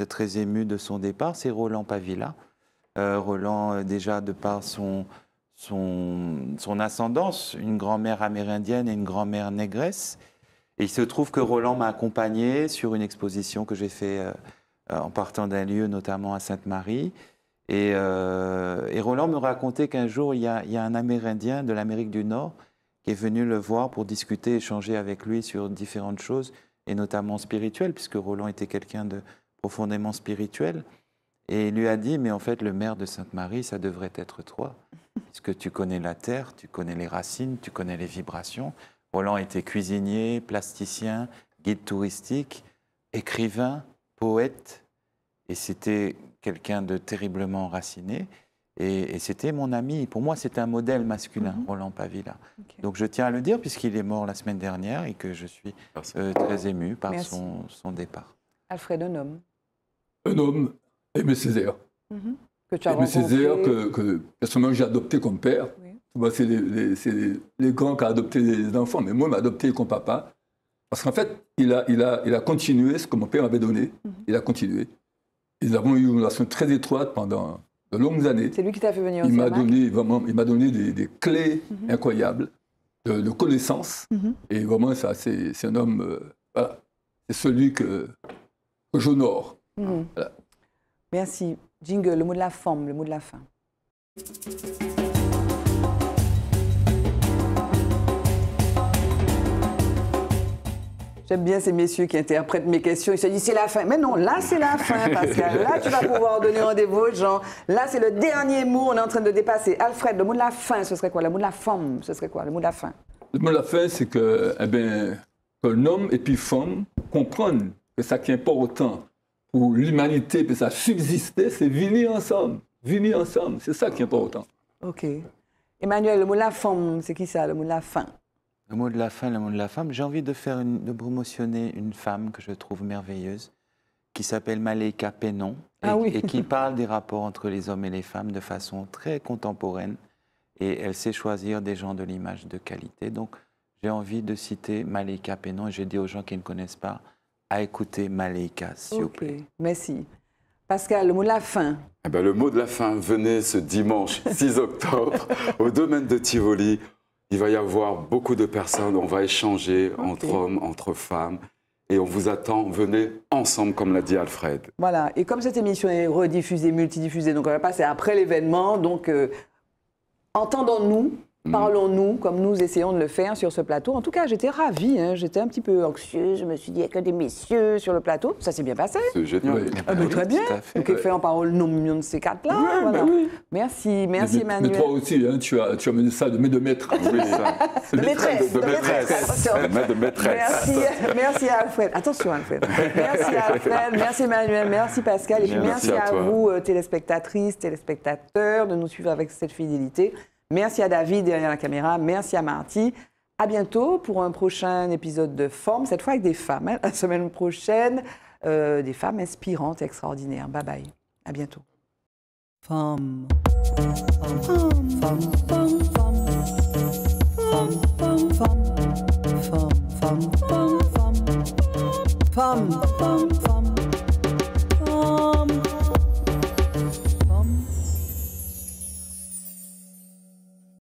Speaker 3: très, ému de son départ, c'est Roland Pavilla. Roland, déjà de par son, son, son ascendance, une grand-mère amérindienne et une grand-mère négresse, et il se trouve que Roland m'a accompagné sur une exposition que j'ai fait euh, euh, en partant d'un lieu, notamment à Sainte-Marie. Euh, et, Roland me racontait qu'un jour, il y, a, il y, a, un Amérindien de l'Amérique du Nord qui est venu le voir pour discuter, échanger avec lui sur différentes choses, et notamment spirituelles, puisque Roland était quelqu'un de profondément spirituel. Et il lui a dit, mais en fait, le maire de Sainte-Marie, ça devrait être toi, puisque tu connais la terre, tu connais les racines, tu connais les vibrations. Roland était cuisinier, plasticien, guide touristique, écrivain, poète, et c'était quelqu'un de terriblement raciné. Et, c'était mon ami. Pour moi, c'était un modèle masculin, mhm. Roland Pavilla. Donc je tiens à le dire, puisqu'il est mort la semaine dernière et que je suis euh, très ému par son, départ.
Speaker 1: Alfred, un homme
Speaker 3: Un homme, Aimé Césaire.
Speaker 1: Mhm. Que tu as Césaire,
Speaker 2: que, personnellement j'ai adopté comme père. Bah, c'est les, grands qui ont adopté les enfants, mais moi, m'a adopté comme papa. Parce qu'en fait, il a, il, a, il a continué ce que mon père m'avait donné. Mhm. Il a continué. Et nous avons eu une relation très étroite pendant de longues années. C'est lui qui t'a
Speaker 1: fait venir Il m'a donné,
Speaker 2: vraiment, il m'a donné des, clés mhm. incroyables de, de connaissances. Mhm. Et vraiment, ça, c'est, un homme, euh, c'est celui que, j'honore.
Speaker 1: Merci. Jingle, le mot de la forme, le mot de la fin. J'aime bien ces messieurs qui interprètent mes questions. Ils se disent c'est la fin. Mais non, là c'est la fin, Pascal. Là tu vas pouvoir donner rendez-vous aux gens. Là c'est le dernier mot. On est en train de dépasser. Alfred, le mot de la fin, ce serait quoi Le mot de la femme, ce serait quoi Le mot de la fin.
Speaker 2: Le mot de la fin, c'est que eh ben, qu'un homme et puis femme comprennent que ça qui importe autant pour l'humanité, que ça subsister, c'est venir ensemble. Venir ensemble, c'est ça qui importe
Speaker 3: autant.
Speaker 1: OK. Emmanuel, le mot de la femme, c'est qui ça, le mot de la fin
Speaker 3: le mot de la fin, le mot de la femme, j'ai envie de, faire de promotionner une femme que je trouve merveilleuse, qui s'appelle Malika Pénon, ah et, qui parle des rapports entre les hommes et les femmes de façon très contemporaine, et elle sait choisir des gens de l'image de qualité. Donc j'ai envie de citer Malika Pénon, et j'ai dit aux gens qui ne connaissent pas, à écouter Malika. s'il vous
Speaker 1: plaît. Merci. Pascal, le mot de la fin.
Speaker 3: Eh ben,
Speaker 4: le mot de la fin venait ce dimanche 6 octobre au domaine de Tivoli il va y avoir beaucoup de personnes, on va échanger entre hommes, entre femmes. Et on vous attend, venez ensemble, comme l'a dit Alfred.
Speaker 1: Voilà, et comme cette émission est rediffusée, multidiffusée, donc on va passer après l'événement, donc euh, entendons-nous Mm. Parlons-nous comme nous essayons de le faire sur ce plateau. En tout cas, j'étais ravie. Hein. J'étais un petit peu anxieuse. Je me suis dit, il n'y a que des messieurs sur le plateau. Ça s'est bien passé.
Speaker 4: C'est
Speaker 2: génial. Ah, ah très bien. Fait. Donc, ouais. fait
Speaker 1: en parole non de ces quatre-là. Bah oui, voilà. Merci, merci Emmanuel. Mais toi
Speaker 2: aussi, hein, tu, as, tu as mené ça de, mais de maîtres. De maîtresse. De maîtresse. De maîtresse. Merci,
Speaker 1: merci à Alfred. Attention, Alfred.
Speaker 5: Merci Alfred. Merci
Speaker 1: Emmanuel. Merci Pascal. Et puis merci, à vous, euh, téléspectatrices, téléspectateurs, de nous suivre avec cette fidélité. Merci à David derrière la caméra. Merci à Marty. À bientôt pour un prochain épisode de Forme, cette fois avec des femmes. Hein. la semaine prochaine, euh, des femmes inspirantes, extraordinaires. Bye bye. À bientôt.